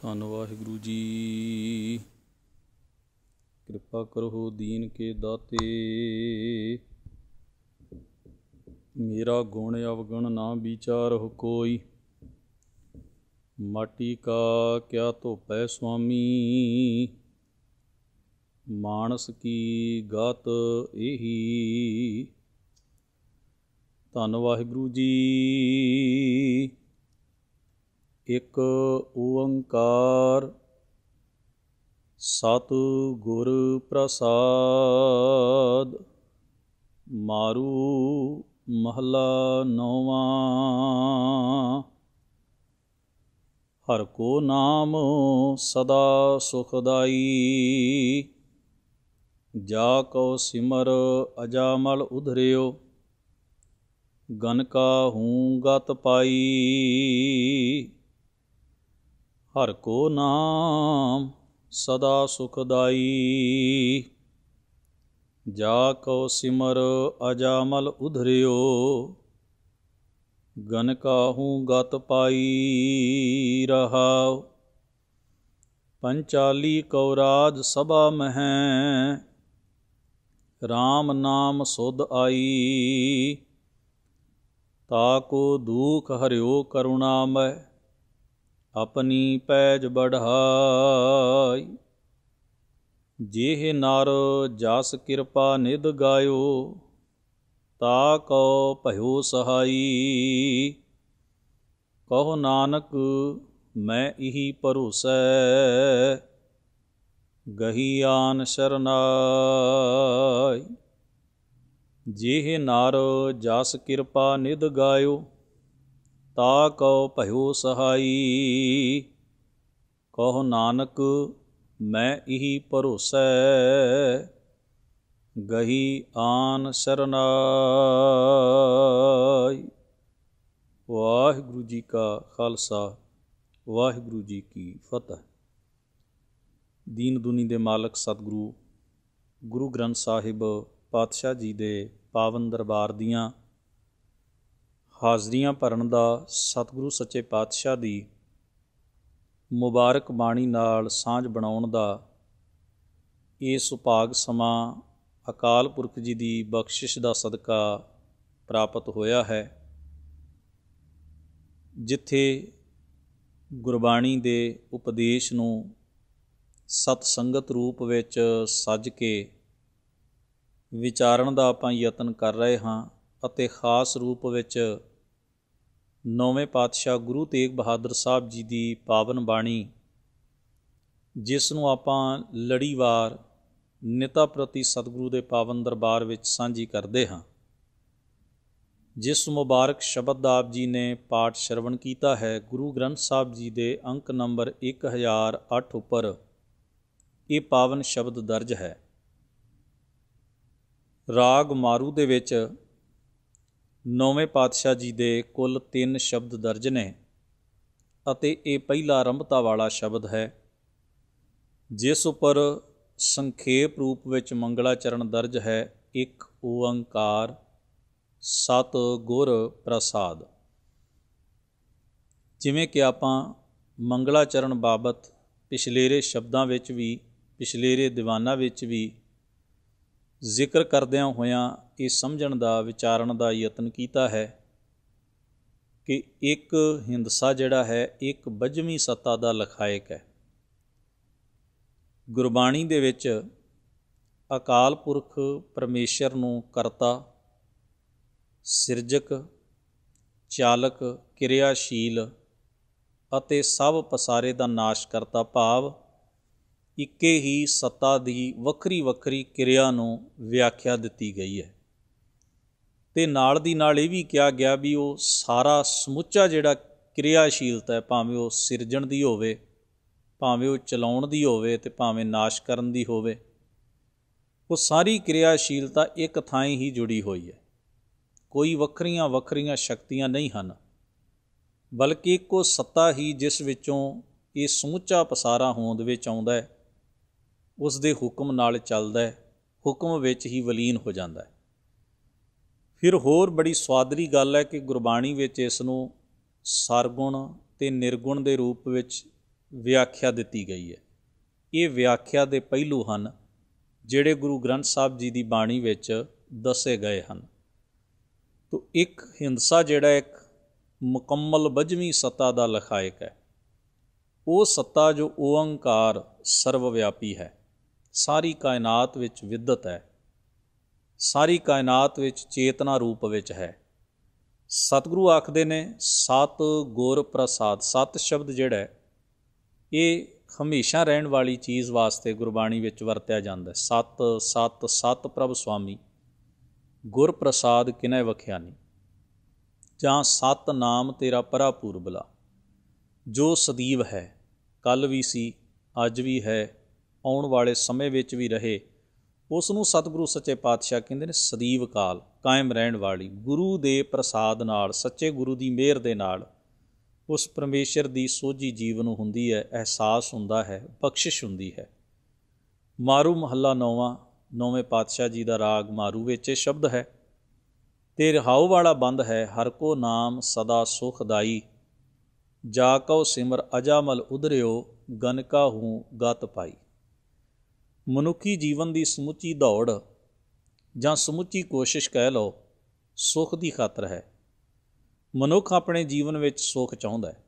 ਧੰਨ ਵਾਹਿਗੁਰੂ ਜੀ ਕਿਰਪਾ ਕਰੋ ਦੀਨ ਕੇ ਦਾਤੇ ਮੇਰਾ ਗੁਣ ਅਵਗੁਣ ਨਾ ਵਿਚਾਰ ਹੋ ਕੋਈ ਮਾਟੀ ਕਾ ਕਿਆ ਧੋਪੈ ਸੁਆਮੀ ਮਾਨਸ ਕੀ ਗਤ ਇਹੀ ਧੰਨ ਵਾਹਿਗੁਰੂ ਜੀ ਇੱਕ ਓੰਕਾਰ ਸਤ ਗੁਰ ਪ੍ਰਸਾਦ ਮਾਰੂ ਮਹਲਾ ਨੌਵਾਂ ਹਰ ਕੋ ਨਾਮ ਸਦਾ ਸੁਖਦਾਈ ਜਾ ਕੋ ਸਿਮਰ ਅਜਾਮਲ ਉਧਰਿਓ ਗਨ ਕਾ ਹੂੰ ਗਤ ਪਾਈ ਹਰ ਕੋ ਨਾਮ ਸਦਾ ਸੁਖਦਾਈ ਜਾ ਕੋ ਸਿਮਰ ਅਜਾਮਲ ਉਧਰਿਓ ਗਨ ਕਾਹੂ ਗਤ ਪਾਈ ਰਹਾਉ ਪੰਚਾਲੀ ਕਉ ਰਾਜ ਸਭਾ ਮਹਿ RAM ਨਾਮ ਸੁਧ ਆਈ ਤਾਕੋ ਦੂਖ ਹਰਿਓ ਕਰੁਣਾ ਮੈਂ ਆਪਣੀ ਪੈਜ ਬੜਹਾਈ ਜੇਹ ਨਰ ਜਸ ਕਿਰਪਾ ਨਿਦ ਗਾਇਓ ਤਾ ਕੋ ਭਇਓ ਸਹਾਈ ਕਹ ਨਾਨਕ ਮੈਂ ਇਹੀ ਭਰੋਸੈ ਗਹੀ ਆਨ ਸਰਨਾਈ ਜੇਹ ਨਰ ਜਸ ਕਿਰਪਾ ਨਿਦ ਗਾਇਓ ਤਾ ਕਉ ਭਇਓ ਸਹਾਈ ਕਹੋ ਨਾਨਕ ਮੈਂ ਇਹੀ ਭਰੋਸੈ ਗਹੀ ਆਨ ਸਰਨਾਈ ਵਾਹਿਗੁਰੂ ਜੀ ਕਾ ਖਾਲਸਾ ਵਾਹਿਗੁਰੂ ਜੀ ਕੀ ਫਤਿਹ ਦੀਨ ਦੁਨੀ ਦੇ ਮਾਲਕ ਸਤਿਗੁਰੂ ਗੁਰੂ ਗ੍ਰੰਥ ਸਾਹਿਬ ਪਾਤਸ਼ਾਹ ਜੀ ਦੇ ਪਾਵਨ ਦਰਬਾਰ ਦੀਆਂ ਹਾਜ਼ਰੀਆਂ ਭਰਨ ਦਾ ਸਤਿਗੁਰੂ ਸੱਚੇ ਪਾਤਸ਼ਾਹ ਦੀ ਮੁਬਾਰਕ ਬਾਣੀ ਨਾਲ ਸਾਂਝ ਬਣਾਉਣ ਦਾ ਇਹ ਸੁਭਾਗ ਸਮਾਂ ਅਕਾਲ ਪੁਰਖ ਜੀ ਦੀ ਬਖਸ਼ਿਸ਼ ਦਾ ਸਦਕਾ ਪ੍ਰਾਪਤ ਹੋਇਆ ਹੈ ਜਿੱਥੇ ਗੁਰਬਾਣੀ ਦੇ ਉਪਦੇਸ਼ ਨੂੰ ਸਤ ਸੰਗਤ ਰੂਪ ਵਿੱਚ ਸੱਜ ਕੇ ਵਿਚਾਰਨ ਦਾ ਆਪਾਂ ਯਤਨ ਕਰ ਰਹੇ ਹਾਂ ਅਤੇ ਖਾਸ ਰੂਪ ਵਿੱਚ ਨੌਵੇਂ ਪਾਤਸ਼ਾਹ ਗੁਰੂ ਤੇਗ ਬਹਾਦਰ ਸਾਹਿਬ ਜੀ ਦੀ ਪਾਵਨ ਬਾਣੀ ਜਿਸ ਨੂੰ ਆਪਾਂ ਲੜੀਵਾਰ ਨਿਤਾ ਪ੍ਰਤੀ ਸਤਿਗੁਰੂ ਦੇ ਪਾਵਨ ਦਰਬਾਰ ਵਿੱਚ ਸਾਂਝੀ ਕਰਦੇ ਹਾਂ ਜਿਸ ਮੁਬਾਰਕ ਸ਼ਬਦ ਦਾ ਆਪ ਜੀ ਨੇ ਪਾਠ ਸ਼ਰਵਣ ਕੀਤਾ ਹੈ ਗੁਰੂ ਗ੍ਰੰਥ ਸਾਹਿਬ ਜੀ ਦੇ ਅੰਕ ਨੰਬਰ 1008 ਉੱਪਰ ਇਹ ਪਾਵਨ ਸ਼ਬਦ ਦਰਜ ਹੈ ਰਾਗ ਮਾਰੂ ਦੇ ਵਿੱਚ ਨੌਵੇਂ ਪਾਤਸ਼ਾਹ ਜੀ ਦੇ ਕੁੱਲ 3 ਸ਼ਬਦ ਦਰਜ ਨੇ ਅਤੇ ਇਹ ਪਹਿਲਾ ਆਰੰਭਤਾ ਵਾਲਾ ਸ਼ਬਦ ਹੈ ਜਿਸ ਉੱਪਰ ਸੰਖੇਪ ਰੂਪ ਵਿੱਚ ਚਰਨ ਦਰਜ ਹੈ ਇੱਕ ਓੰਕਾਰ ਸਤ ਗੁਰ ਪ੍ਰਸਾਦ ਜਿਵੇਂ ਕਿ ਆਪਾਂ ਚਰਨ ਬਾਬਤ ਪਿਛਲੇਰੇ ਸ਼ਬਦਾਂ ਵਿੱਚ ਵੀ ਪਿਛਲੇਰੇ ਦੀਵਾਨਾਂ ਵਿੱਚ ਵੀ ਜ਼ਿਕਰ ਕਰਦਿਆਂ ਹੋਇਆਂ ਇਹ ਸਮਝਣ ਦਾ ਵਿਚਾਰਨ ਦਾ ਯਤਨ ਕੀਤਾ ਹੈ ਕਿ ਇੱਕ ਹਿੰਦਸਾ ਜਿਹੜਾ ਹੈ ਇੱਕ ਬਜਵੀਂ ਸੱਤਾ ਦਾ ਲਖਾਇਕ ਹੈ ਗੁਰਬਾਣੀ ਦੇ ਵਿੱਚ ਅਕਾਲ ਪੁਰਖ ਪਰਮੇਸ਼ਰ ਨੂੰ ਕਰਤਾ ਸਿਰਜਕ ਚਾਲਕ ਕਿਰਿਆਸ਼ੀਲ ਅਤੇ ਸਭ ਪਸਾਰੇ ਦਾ ਨਾਸ਼ ਕਰਤਾ ਭਾਵ ਇੱਕੇ ਹੀ ਸੱਤਾ ਦੀ ਵੱਖਰੀ ਵੱਖਰੀ ਕਿਰਿਆ ਨੂੰ ਵਿਆਖਿਆ ਦਿੱਤੀ ਗਈ ਹੈ ਤੇ ਨਾਲ ਦੀ ਨਾਲ ਇਹ ਵੀ ਕਿਹਾ ਗਿਆ ਵੀ ਉਹ ਸਾਰਾ ਸਮੁੱਚਾ ਜਿਹੜਾ ਕਿਰਿਆਸ਼ੀਲਤਾ ਹੈ ਭਾਵੇਂ ਉਹ ਸਿਰਜਣ ਦੀ ਹੋਵੇ ਭਾਵੇਂ ਉਹ ਚਲਾਉਣ ਦੀ ਹੋਵੇ ਤੇ ਭਾਵੇਂ ਨਾਸ਼ ਕਰਨ ਦੀ ਹੋਵੇ ਉਹ ਸਾਰੀ ਕਿਰਿਆਸ਼ੀਲਤਾ ਇੱਕ ਥਾਂ ਹੀ ਜੁੜੀ ਹੋਈ ਹੈ ਕੋਈ ਵੱਖਰੀਆਂ ਵੱਖਰੀਆਂ ਸ਼ਕਤੀਆਂ ਨਹੀਂ ਹਨ ਬਲਕਿ ਇੱਕੋ ਸੱਤਾ ਹੀ ਜਿਸ ਵਿੱਚੋਂ ਇਹ ਸਮੁੱਚਾ ਪਸਾਰਾ ਹੋਂਦ ਵਿੱਚ ਆਉਂਦਾ ਹੈ ਉਸ ਦੇ ਹੁਕਮ ਨਾਲ ਚੱਲਦਾ ਹੈ ਹੁਕਮ ਵਿੱਚ ਹੀ ਵਲੀਨ ਹੋ ਜਾਂਦਾ ਹੈ ਫਿਰ ਹੋਰ ਬੜੀ ਸਵਾਦਰੀ ਗੱਲ ਹੈ ਕਿ ਗੁਰਬਾਣੀ ਵਿੱਚ ਇਸ ਨੂੰ ਸਰਗੁਣ ਤੇ ਨਿਰਗੁਣ ਦੇ ਰੂਪ ਵਿੱਚ ਵਿਆਖਿਆ ਦਿੱਤੀ ਗਈ ਹੈ ਇਹ ਵਿਆਖਿਆ ਦੇ ਪਹਿਲੂ ਹਨ ਜਿਹੜੇ ਗੁਰੂ ਗ੍ਰੰਥ ਸਾਹਿਬ ਜੀ ਦੀ ਬਾਣੀ ਵਿੱਚ ਦੱਸੇ ਗਏ ਹਨ ਤੋਂ ਇੱਕ ਹਿੰਸਾ ਜਿਹੜਾ ਇੱਕ ਮੁਕੰਮਲ ਬਜਵੀਂ ਸੱਤਾ ਦਾ ਲਖਾਇਕ ਹੈ ਉਹ ਸੱਤਾ ਜੋ ਓੰਕਾਰ ਸਰਵ ਵਿਆਪੀ ਹੈ ਸਾਰੀ ਕਾਇਨਾਤ ਵਿੱਚ ਵਿਦਤ ਹੈ ਸਾਰੀ ਕਾਇਨਾਤ ਵਿੱਚ ਚੇਤਨਾ ਰੂਪ ਵਿੱਚ ਹੈ ਸਤਿਗੁਰੂ ਆਖਦੇ ਨੇ ਸਤ ਗੁਰ ਪ੍ਰਸਾਦ ਸਤ ਸ਼ਬਦ ਜਿਹੜਾ ਹੈ ਇਹ ਹਮੇਸ਼ਾ ਰਹਿਣ ਵਾਲੀ ਚੀਜ਼ ਵਾਸਤੇ ਗੁਰਬਾਣੀ ਵਿੱਚ ਵਰਤਿਆ ਜਾਂਦਾ ਹੈ ਸਤ ਸਤ ਸਤ ਪ੍ਰਭ ਸੁਆਮੀ ਗੁਰ ਪ੍ਰਸਾਦ ਕਿਨੈ ਵਖਿਆਨੀ ਜਾਂ ਸਤ ਨਾਮ ਤੇਰਾ ਪਰਾਪੂਰਬਲਾ ਜੋ ਸਦੀਵ ਹੈ ਕੱਲ ਵੀ ਸੀ ਅੱਜ ਵੀ ਹੈ ਆਉਣ ਵਾਲੇ ਸਮੇਂ ਵਿੱਚ ਵੀ ਰਹੇ ਉਸ ਨੂੰ ਸਤਿਗੁਰੂ ਸੱਚੇ ਪਾਤਸ਼ਾਹ ਕਹਿੰਦੇ ਨੇ ਸਦੀਵ ਕਾਲ ਕਾਇਮ ਰਹਿਣ ਵਾਲੀ ਗੁਰੂ ਦੇ ਪ੍ਰਸਾਦ ਨਾਲ ਸੱਚੇ ਗੁਰੂ ਦੀ ਮਿਹਰ ਦੇ ਨਾਲ ਉਸ ਪਰਮੇਸ਼ਰ ਦੀ ਸੋਝੀ ਜੀਵ ਨੂੰ ਹੁੰਦੀ ਹੈ ਅਹਿਸਾਸ ਹੁੰਦਾ ਹੈ ਬਖਸ਼ਿਸ਼ ਹੁੰਦੀ ਹੈ ਮਾਰੂ ਮਹੱਲਾ ਨੌਵਾਂ ਨੌਵੇਂ ਪਾਤਸ਼ਾਹ ਜੀ ਦਾ ਰਾਗ ਮਾਰੂ ਵਿੱਚ ਇਹ ਸ਼ਬਦ ਹੈ ਤੇ ਰਹਾਉ ਵਾਲਾ ਬੰਦ ਹੈ ਹਰ ਕੋ ਨਾਮ ਸਦਾ ਸੁਖਦਾਈ ਜਾ ਕਉ ਸਿਮਰ ਅਜਾਮਲ ਉਧਰਿਓ ਗਨਕਾ ਹੂੰ ਗਤ ਪਾਈ ਮਨੁੱਖੀ ਜੀਵਨ ਦੀ ਸਮੁੱਚੀ ਦੌੜ ਜਾਂ ਸਮੁੱਚੀ ਕੋਸ਼ਿਸ਼ ਕਹਿ ਲਓ ਸੁੱਖ ਦੀ ਖਾਤਰ ਹੈ ਮਨੁੱਖ ਆਪਣੇ ਜੀਵਨ ਵਿੱਚ ਸੁੱਖ ਚਾਹੁੰਦਾ ਹੈ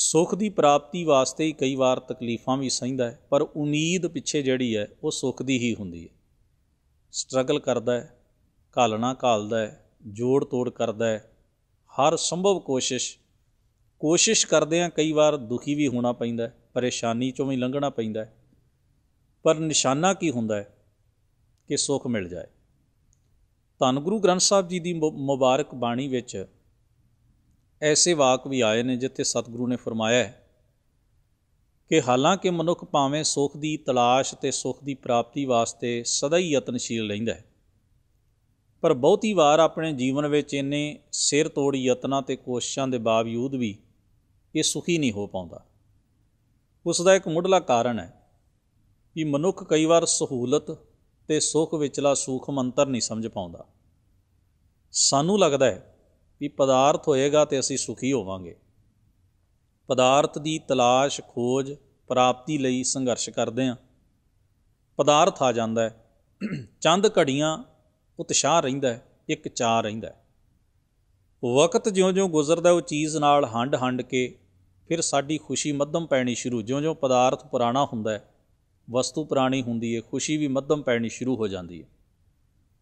ਸੁੱਖ ਦੀ ਪ੍ਰਾਪਤੀ ਵਾਸਤੇ ਹੀ ਕਈ ਵਾਰ ਤਕਲੀਫਾਂ ਵੀ ਸਹਿੰਦਾ ਹੈ ਪਰ ਉਮੀਦ ਪਿੱਛੇ ਜਿਹੜੀ ਹੈ ਉਹ ਸੁੱਖ ਦੀ ਹੀ ਹੁੰਦੀ ਹੈ ਸਟਰਗਲ ਕਰਦਾ ਹੈ ਘਾਲਣਾ ਘਾਲਦਾ ਹੈ ਜੋੜ ਤੋੜ ਕਰਦਾ ਹੈ ਹਰ ਸੰਭਵ ਕੋਸ਼ਿਸ਼ ਕੋਸ਼ਿਸ਼ ਕਰਦੇ ਆ ਕਈ ਵਾਰ ਦੁਖੀ ਵੀ ਹੋਣਾ ਪੈਂਦਾ ਹੈ ਪਰੇਸ਼ਾਨੀ ਚੋਂ ਵੀ ਲੰਘਣਾ ਪੈਂਦਾ ਹੈ ਪਰ ਨਿਸ਼ਾਨਾ ਕੀ ਹੁੰਦਾ ਹੈ ਕਿ ਸੁਖ ਮਿਲ ਜਾਏ ਧੰਨ ਗੁਰੂ ਗ੍ਰੰਥ ਸਾਹਿਬ ਜੀ ਦੀ ਮੁਬਾਰਕ ਬਾਣੀ ਵਿੱਚ ਐਸੇ ਵਾਕ ਵੀ ਆਏ ਨੇ ਜਿੱਥੇ ਸਤਿਗੁਰੂ ਨੇ ਫਰਮਾਇਆ ਹੈ ਕਿ ਹਾਲਾਂਕਿ ਮਨੁੱਖ ਭਾਵੇਂ ਸੁਖ ਦੀ ਤਲਾਸ਼ ਤੇ ਸੁਖ ਦੀ ਪ੍ਰਾਪਤੀ ਵਾਸਤੇ ਸਦਾ ਹੀ ਯਤਨਸ਼ੀਲ ਰਹਿੰਦਾ ਹੈ ਪਰ ਬਹੁਤੀ ਵਾਰ ਆਪਣੇ ਜੀਵਨ ਵਿੱਚ ਇੰਨੇ ਸਿਰ ਤੋੜ ਯਤਨਾਂ ਤੇ ਕੋਸ਼ਿਸ਼ਾਂ ਦੇ ਬਾਵਜੂਦ ਵੀ ਇਹ ਸੁਖੀ ਨਹੀਂ ਹੋ ਪਾਉਂਦਾ ਉਸ ਦਾ ਇੱਕ ਮੁੱਢਲਾ ਕਾਰਨ ਹੈ ਕਿ ਮਨੁੱਖ ਕਈ ਵਾਰ ਸਹੂਲਤ ਤੇ ਸੁਖ ਵਿਚਲਾ ਸੂਖਮ ਅੰਤਰ ਨਹੀਂ ਸਮਝ ਪਾਉਂਦਾ ਸਾਨੂੰ ਲੱਗਦਾ ਹੈ ਕਿ ਪਦਾਰਥ ਹੋਏਗਾ ਤੇ ਅਸੀਂ ਸੁਖੀ ਹੋਵਾਂਗੇ ਪਦਾਰਥ ਦੀ ਤਲਾਸ਼ ਖੋਜ ਪ੍ਰਾਪਤੀ ਲਈ ਸੰਘਰਸ਼ ਕਰਦੇ ਹਾਂ ਪਦਾਰਥ ਆ ਜਾਂਦਾ ਹੈ ਚੰਦ ਘੜੀਆਂ ਉਤਸ਼ਾਹ ਰਹਿੰਦਾ ਹੈ ਇੱਕ ਚਾਹ ਰਹਿੰਦਾ ਹੈ ਵਕਤ ਜਿਉਂ-ਜਿਉਂ ਗੁਜ਼ਰਦਾ ਉਹ ਚੀਜ਼ ਨਾਲ ਹੰਡ-ਹੰਡ ਕੇ ਫਿਰ ਸਾਡੀ ਖੁਸ਼ੀ ਮੱਧਮ ਪੈਣੀ ਸ਼ੁਰੂ ਜਿਉਂ-ਜਿਉਂ ਪਦਾਰਥ ਪੁਰਾਣਾ ਹੁੰਦਾ ਹੈ ਵਸਤੂ ਪ੍ਰਾਣੀ ਹੁੰਦੀ ਏ ਖੁਸ਼ੀ ਵੀ ਮੱਧਮ ਪੈਣੀ ਸ਼ੁਰੂ ਹੋ ਜਾਂਦੀ ਏ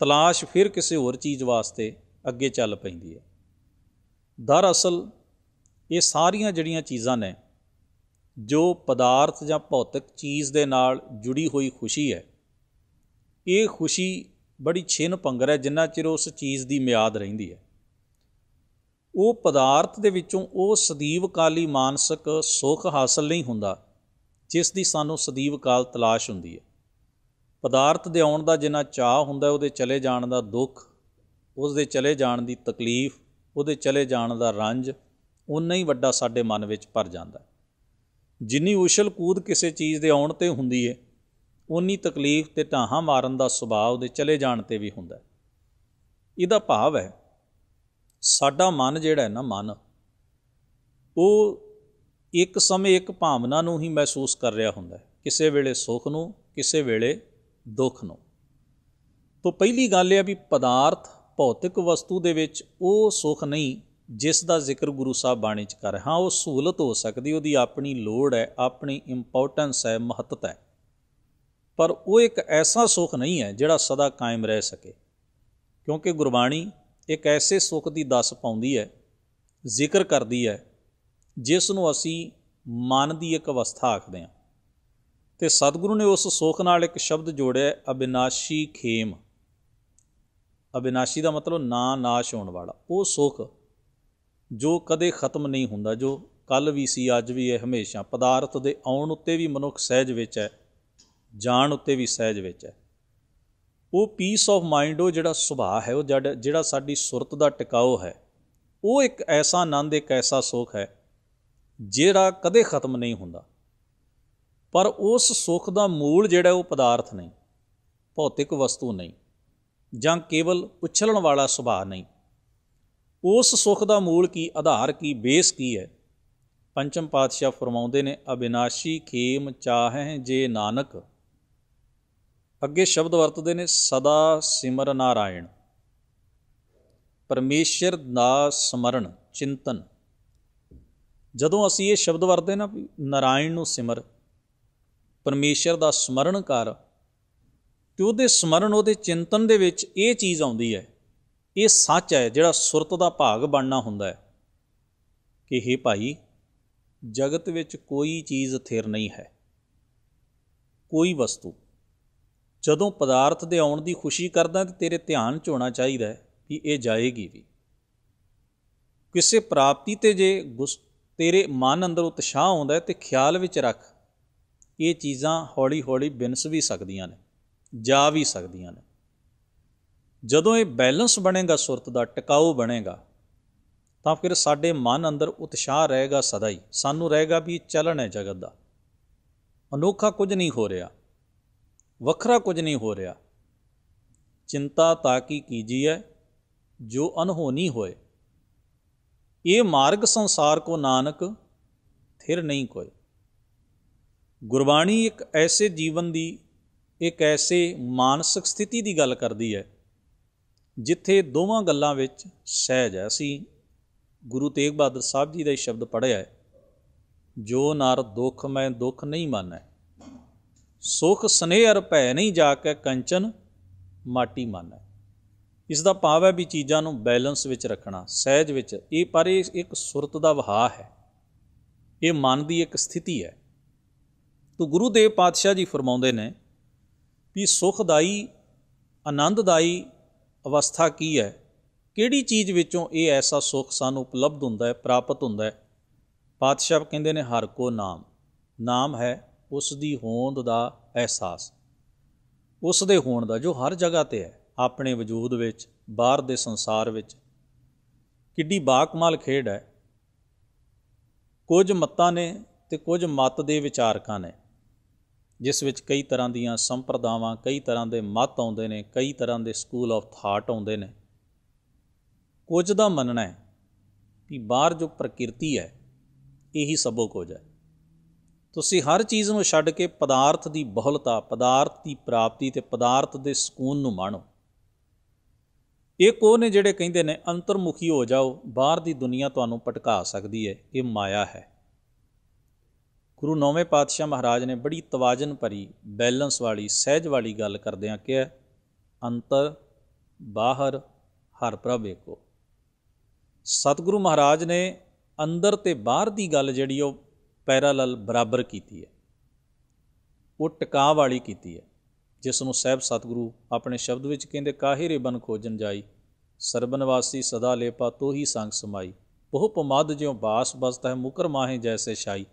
ਤਲਾਸ਼ ਫਿਰ ਕਿਸੇ ਹੋਰ ਚੀਜ਼ ਵਾਸਤੇ ਅੱਗੇ ਚੱਲ ਪੈਂਦੀ ਏ ਦਰਅਸਲ ਇਹ ਸਾਰੀਆਂ ਜਿਹੜੀਆਂ ਚੀਜ਼ਾਂ ਨੇ ਜੋ ਪਦਾਰਥ ਜਾਂ ਭੌਤਿਕ ਚੀਜ਼ ਦੇ ਨਾਲ ਜੁੜੀ ਹੋਈ ਖੁਸ਼ੀ ਹੈ ਇਹ ਖੁਸ਼ੀ ਬੜੀ ਛਿਨ ਪੰਗਰ ਹੈ ਜਿੰਨਾ ਚਿਰ ਉਸ ਚੀਜ਼ ਦੀ ਮਿਆਦ ਰਹਿੰਦੀ ਹੈ ਉਹ ਪਦਾਰਥ ਦੇ ਵਿੱਚੋਂ ਉਹ ਸਦੀਵ ਕਾਲੀ ਮਾਨਸਿਕ ਸੁਖ ਹਾਸਲ ਨਹੀਂ ਹੁੰਦਾ ਜਿਸ ਦੀ ਸਾਨੂੰ ਸਦੀਵ ਕਾਲ ਤਲਾਸ਼ ਹੁੰਦੀ ਹੈ ਪਦਾਰਥ ਦੇ ਆਉਣ ਦਾ ਜਿੰਨਾ ਚਾਹ ਹੁੰਦਾ ਉਹਦੇ ਚਲੇ ਜਾਣ ਦਾ ਦੁੱਖ ਉਸ ਦੇ ਚਲੇ ਜਾਣ ਦੀ ਤਕਲੀਫ ਉਹਦੇ ਚਲੇ ਜਾਣ ਦਾ ਰੰਜ ਉਨਾ ਹੀ ਵੱਡਾ ਸਾਡੇ ਮਨ ਵਿੱਚ ਭਰ ਜਾਂਦਾ ਜਿੰਨੀ ਉਸ਼ਲ ਕੂਦ ਕਿਸੇ ਚੀਜ਼ ਦੇ ਆਉਣ ਤੇ ਹੁੰਦੀ ਹੈ ਉਨੀ ਤਕਲੀਫ ਤੇ ਢਾਹਾਂ ਮਾਰਨ ਦਾ ਸੁਭਾਅ ਉਹਦੇ ਚਲੇ ਜਾਣ ਤੇ ਵੀ ਹੁੰਦਾ ਇਹਦਾ ਭਾਵ ਹੈ ਸਾਡਾ ਮਨ ਜਿਹੜਾ ਹੈ ਨਾ ਮਨ ਉਹ ਇੱਕ ਸਮੇਂ ਇੱਕ ਭਾਵਨਾ ਨੂੰ ਹੀ ਮਹਿਸੂਸ ਕਰ ਰਿਹਾ ਹੁੰਦਾ ਹੈ ਕਿਸੇ ਵੇਲੇ ਸੁੱਖ ਨੂੰ ਕਿਸੇ ਵੇਲੇ ਦੁੱਖ ਨੂੰ ਤੋਂ ਪਹਿਲੀ ਗੱਲ ਇਹ ਆ ਵੀ ਪਦਾਰਥ ਭੌਤਿਕ ਵਸਤੂ ਦੇ ਵਿੱਚ ਉਹ ਸੁੱਖ ਨਹੀਂ ਜਿਸ ਦਾ ਜ਼ਿਕਰ ਗੁਰੂ ਸਾਹਿਬ ਬਾਣੀ 'ਚ ਕਰ ਰਹੇ ਹਾਂ ਉਹ ਸਹੂਲਤ ਹੋ ਸਕਦੀ ਉਹਦੀ ਆਪਣੀ ਲੋੜ ਹੈ ਆਪਣੀ ਇੰਪੋਰਟੈਂਸ ਹੈ ਮਹੱਤਤਾ ਹੈ ਪਰ ਉਹ ਇੱਕ ਐਸਾ ਸੁੱਖ ਨਹੀਂ ਹੈ ਜਿਹੜਾ ਸਦਾ ਕਾਇਮ ਰਹਿ ਸਕੇ ਕਿਉਂਕਿ ਗੁਰਬਾਣੀ ਇੱਕ ਐਸੇ ਸੁੱਖ ਦੀ ਦੱਸ ਪਾਉਂਦੀ ਹੈ ਜ਼ਿਕਰ ਕਰਦੀ ਹੈ ਜਿਸ ਨੂੰ ਅਸੀਂ ਮਨ ਦੀ ਇੱਕ ਅਵਸਥਾ ਆਖਦੇ ਹਾਂ ਤੇ ਸਤਿਗੁਰੂ ਨੇ ਉਸ ਸੁਖ ਨਾਲ ਇੱਕ ਸ਼ਬਦ ਜੋੜਿਆ ਅਬਿਨਾਸ਼ੀ ਖੇਮ ਅਬਿਨਾਸ਼ੀ ਦਾ ਮਤਲਬ ਨਾ ਨਾਸ਼ ਹੋਣ ਵਾਲਾ ਉਹ ਸੁਖ ਜੋ ਕਦੇ ਖਤਮ ਨਹੀਂ ਹੁੰਦਾ ਜੋ ਕੱਲ ਵੀ ਸੀ ਅੱਜ ਵੀ ਹੈ ਹਮੇਸ਼ਾ ਪਦਾਰਥ ਦੇ ਆਉਣ ਉੱਤੇ ਵੀ ਮਨੁੱਖ ਸਹਿਜ ਵਿੱਚ ਹੈ ਜਾਣ ਉੱਤੇ ਵੀ ਸਹਿਜ ਵਿੱਚ ਹੈ ਉਹ ਪੀਸ ਆਫ ਮਾਈਂਡ ਉਹ ਜਿਹੜਾ ਸੁਭਾਅ ਹੈ ਉਹ ਜਿਹੜਾ ਸਾਡੀ ਸੁਰਤ ਦਾ ਟਿਕਾਓ ਹੈ ਉਹ ਇੱਕ ਐਸਾ ਆਨੰਦ ਇੱਕ ਐਸਾ ਸੁਖ ਹੈ ਜਿਹੜਾ ਕਦੇ ਖਤਮ ਨਹੀਂ ਹੁੰਦਾ ਪਰ ਉਸ ਸੁੱਖ ਦਾ ਮੂਲ ਜਿਹੜਾ ਉਹ ਪਦਾਰਥ ਨਹੀਂ ਭੌਤਿਕ ਵਸਤੂ ਨਹੀਂ ਜਾਂ ਕੇਵਲ ਉਛਲਣ ਵਾਲਾ ਸੁਭਾਅ ਨਹੀਂ ਉਸ ਸੁੱਖ ਦਾ ਮੂਲ ਕੀ ਆਧਾਰ ਕੀ ਬੇਸ ਕੀ ਹੈ ਪੰਚਮ ਪਾਤਸ਼ਾਹ ਫਰਮਾਉਂਦੇ ਨੇ ਅਬਿਨਾਸ਼ੀ ਖੇਮ ਚਾਹੇ ਜੇ ਨਾਨਕ ਅੱਗੇ ਸ਼ਬਦ ਵਰਤਦੇ ਨੇ ਸਦਾ ਸਿਮਰ ਨਾਰਾਇਣ ਪਰਮੇਸ਼ਰ ਦਾ ਸਮਰਣ ਚਿੰਤਨ ਜਦੋਂ ਅਸੀਂ ਇਹ ਸ਼ਬਦ ਵਰਦੇ ਨਾ ਨਾਰਾਇਣ ਨੂੰ ਸਿਮਰ ਪਰਮੇਸ਼ਰ ਦਾ ਸਮਰਨ ਕਰ ਤੇ ਉਹਦੇ ਸਮਰਨ ਉਹਦੇ ਚਿੰਤਨ ਦੇ ਵਿੱਚ ਇਹ ਚੀਜ਼ ਆਉਂਦੀ ਹੈ ਇਹ ਸੱਚ ਹੈ ਜਿਹੜਾ ਸੁਰਤ ਦਾ ਭਾਗ ਬਣਨਾ ਹੁੰਦਾ ਹੈ ਕਿ ਹੇ ਭਾਈ ਜਗਤ ਵਿੱਚ ਕੋਈ ਚੀਜ਼ ਥਿਰ ਨਹੀਂ ਹੈ ਕੋਈ ਵਸਤੂ ਜਦੋਂ ਪਦਾਰਥ ਦੇ ਆਉਣ ਦੀ ਖੁਸ਼ੀ ਕਰਦਾ ਤੇ ਤੇਰੇ ਧਿਆਨ 'ਚ ਹੋਣਾ ਚਾਹੀਦਾ ਹੈ ਕਿ ਇਹ ਜਾਏਗੀ ਵੀ ਕਿਸੇ ਪ੍ਰਾਪਤੀ ਤੇ ਜੇ ਤੇਰੇ ਮਨ ਅੰਦਰ ਉਤਸ਼ਾਹ ਆਉਂਦਾ ਤੇ ਖਿਆਲ ਵਿੱਚ ਰੱਖ ਇਹ ਚੀਜ਼ਾਂ ਹੌਲੀ-ਹੌਲੀ ਬਿਨਸ ਵੀ ਸਕਦੀਆਂ ਨੇ ਜਾ ਵੀ ਸਕਦੀਆਂ ਨੇ ਜਦੋਂ ਇਹ ਬੈਲੈਂਸ ਬਣੇਗਾ ਸੁਰਤ ਦਾ ਟਿਕਾਊ ਬਣੇਗਾ ਤਾਂ ਫਿਰ ਸਾਡੇ ਮਨ ਅੰਦਰ ਉਤਸ਼ਾਹ ਰਹੇਗਾ ਸਦਾ ਹੀ ਸਾਨੂੰ ਰਹੇਗਾ ਵੀ ਚੱਲਣ ਹੈ ਜਗਤ ਦਾ ਅਨੋਖਾ ਕੁਝ ਨਹੀਂ ਹੋ ਰਿਹਾ ਵੱਖਰਾ ਕੁਝ ਨਹੀਂ ਹੋ ਰਿਹਾ ਚਿੰਤਾ ਤਾਂ ਕੀ ਹੈ ਜੋ ਅਨਹੋਣੀ ਹੋਏ ਇਹ ਮਾਰਗ ਸੰਸਾਰ ਕੋ ਨਾਨਕ ਥਿਰ ਨਹੀਂ ਕੋਈ ਗੁਰਬਾਣੀ ਇੱਕ ਐਸੇ ਜੀਵਨ ਦੀ ਇੱਕ ਐਸੇ ਮਾਨਸਿਕ ਸਥਿਤੀ ਦੀ ਗੱਲ ਕਰਦੀ ਹੈ ਜਿੱਥੇ ਦੋਵਾਂ ਗੱਲਾਂ ਵਿੱਚ ਸਹਿਜ ਹੈ ਅਸੀਂ ਗੁਰੂ ਤੇਗ ਬਹਾਦਰ ਸਾਹਿਬ ਜੀ ਦਾ ਇਹ ਸ਼ਬਦ ਪੜਿਆ ਹੈ ਜੋ ਨਰ ਦੁੱਖ ਮੈਂ ਦੁੱਖ ਨਹੀਂ ਮਾਨੈ ਸੁਖ ਸਨੇਹ ਅਰ ਭੈ ਨਹੀਂ ਜਾ ਕੇ ਕੰਚਨ ਮਾਟੀ ਮਾਨੈ ਇਸ ਦਾ ਭਾਵ ਹੈ ਵੀ ਚੀਜ਼ਾਂ ਨੂੰ ਬੈਲੈਂਸ ਵਿੱਚ ਰੱਖਣਾ ਸਹਿਜ ਵਿੱਚ ਇਹ ਪਰ ਇਹ ਇੱਕ ਸੁਰਤ ਦਾ ਵਹਾ ਹੈ ਇਹ ਮਨ ਦੀ ਇੱਕ ਸਥਿਤੀ ਹੈ ਤੋ ਗੁਰੂ ਦੇਵ ਪਾਤਸ਼ਾਹ ਜੀ ਫਰਮਾਉਂਦੇ ਨੇ ਵੀ ਸੁਖਦਾਈ ਆਨੰਦਦਾਈ ਅਵਸਥਾ ਕੀ ਹੈ ਕਿਹੜੀ ਚੀਜ਼ ਵਿੱਚੋਂ ਇਹ ਐਸਾ ਸੁਖ ਸਾਨੂੰ ਉਪਲਬਧ ਹੁੰਦਾ ਹੈ ਪ੍ਰਾਪਤ ਹੁੰਦਾ ਹੈ ਪਾਤਸ਼ਾਹ ਕਹਿੰਦੇ ਨੇ ਹਰ ਕੋ ਨਾਮ ਨਾਮ ਹੈ ਉਸ ਦੀ ਹੋਂਦ ਦਾ ਅਹਿਸਾਸ ਉਸ ਦੇ ਹੋਣ ਦਾ ਜੋ ਹਰ ਜਗ੍ਹਾ ਤੇ ਹੈ ਆਪਣੇ ਵਜੂਦ ਵਿੱਚ ਬਾਹਰ ਦੇ ਸੰਸਾਰ ਵਿੱਚ ਕਿੱਡੀ ਬਾਕਮਾਲ ਖੇਡ ਹੈ ਕੁਝ ਮੱਤਾਂ ਨੇ ਤੇ ਕੁਝ ਮਤ ਦੇ ਵਿਚਾਰਕਾਂ ਨੇ ਜਿਸ ਵਿੱਚ ਕਈ ਤਰ੍ਹਾਂ ਦੀਆਂ ਸੰਪਰਦਾਵਾਂ ਕਈ ਤਰ੍ਹਾਂ ਦੇ ਮਤ ਆਉਂਦੇ ਨੇ ਕਈ ਤਰ੍ਹਾਂ ਦੇ ਸਕੂਲ ਆਫ ਥਾਟ ਆਉਂਦੇ ਨੇ ਕੁਝ ਦਾ ਮੰਨਣਾ ਹੈ ਕਿ ਬਾਹਰ ਜੋ ਪ੍ਰਕਿਰਤੀ ਹੈ ਇਹੀ ਸਭੋ ਕੁਝ ਹੈ ਤੁਸੀਂ ਹਰ ਚੀਜ਼ ਨੂੰ ਛੱਡ ਕੇ ਪਦਾਰਥ ਦੀ ਬਹੁਲਤਾ ਪਦਾਰਥ ਦੀ ਪ੍ਰਾਪਤੀ ਤੇ ਪਦਾਰਥ ਦੇ ਸਕੂਨ ਨੂੰ ਮਾਣੋ ਇਹ ਕੋ ਨੇ ਜਿਹੜੇ ਕਹਿੰਦੇ ਨੇ ਅੰਤਰਮੁਖੀ ਹੋ ਜਾਓ ਬਾਹਰ ਦੀ ਦੁਨੀਆ ਤੁਹਾਨੂੰ ਪਟਕਾ ਸਕਦੀ ਹੈ ਇਹ ਮਾਇਆ ਹੈ ਗੁਰੂ ਨੌਵੇਂ ਪਾਤਸ਼ਾਹ ਮਹਾਰਾਜ ਨੇ ਬੜੀ ਤਵਾਜ਼ਨ ਭਰੀ ਬੈਲੈਂਸ ਵਾਲੀ ਸਹਿਜ ਵਾਲੀ ਗੱਲ ਕਰਦਿਆਂ ਕਿਹਾ ਅੰਤਰ ਬਾਹਰ ਹਰ ਪ੍ਰਭ ਵੇਖੋ ਸਤਿਗੁਰੂ ਮਹਾਰਾਜ ਨੇ ਅੰਦਰ ਤੇ ਬਾਹਰ ਦੀ ਗੱਲ ਜਿਹੜੀ ਉਹ ਪੈਰਾਲਲ ਬਰਾਬਰ ਕੀਤੀ ਹੈ ਉਹ ਟਿਕਾ ਵਾਲੀ ਕੀਤੀ ਹੈ ਜਿਸ ਨੂੰ ਸਹਿਬ ਸਤਿਗੁਰੂ ਆਪਣੇ ਸ਼ਬਦ ਵਿੱਚ ਕਹਿੰਦੇ ਕਾਹਿਰੇ ਬਨ ਖੋਜਨ ਜਾਈ ਸਰਬਨਵਾਸੀ ਸਦਾ ਲੇਪਾ ਤੋ ਹੀ ਸੰਗ ਸਮਾਈ ਬਹੁ ਪਮਦ ਜਿਉ ਬਾਸ ਬਸਤਾ ਹੈ ਮੁਕਰ ਮਾਹੇ ਜੈਸੇ ਸ਼ਾਈ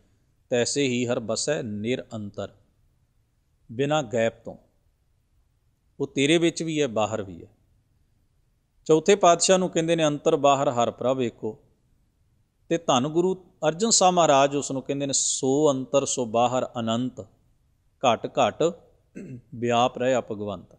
ਤੈਸੇ ਹੀ ਹਰ ਬਸੈ ਨਿਰ ਅੰਤਰ ਬਿਨਾ ਗੈਪ ਤੋਂ ਉਹ ਤੇਰੇ ਵਿੱਚ ਵੀ ਹੈ ਬਾਹਰ ਵੀ ਹੈ ਚੌਥੇ ਪਾਤਸ਼ਾਹ ਨੂੰ ਕਹਿੰਦੇ ਨੇ ਅੰਤਰ ਬਾਹਰ ਹਰ ਪ੍ਰਭ ਏਕੋ ਤੇ ਧੰਨ ਗੁਰੂ ਅਰਜਨ ਸਾਹਿਬ ਮਹਾਰਾਜ ਉਸ ਨੂੰ ਕਹਿੰਦੇ ਨੇ ਸੋ ਅੰਤਰ ਸੋ ਬਾਹਰ ਅਨੰਤ ਘਟ ਘਟ ਵਿਆਪ ਆ ਭਗਵੰਤ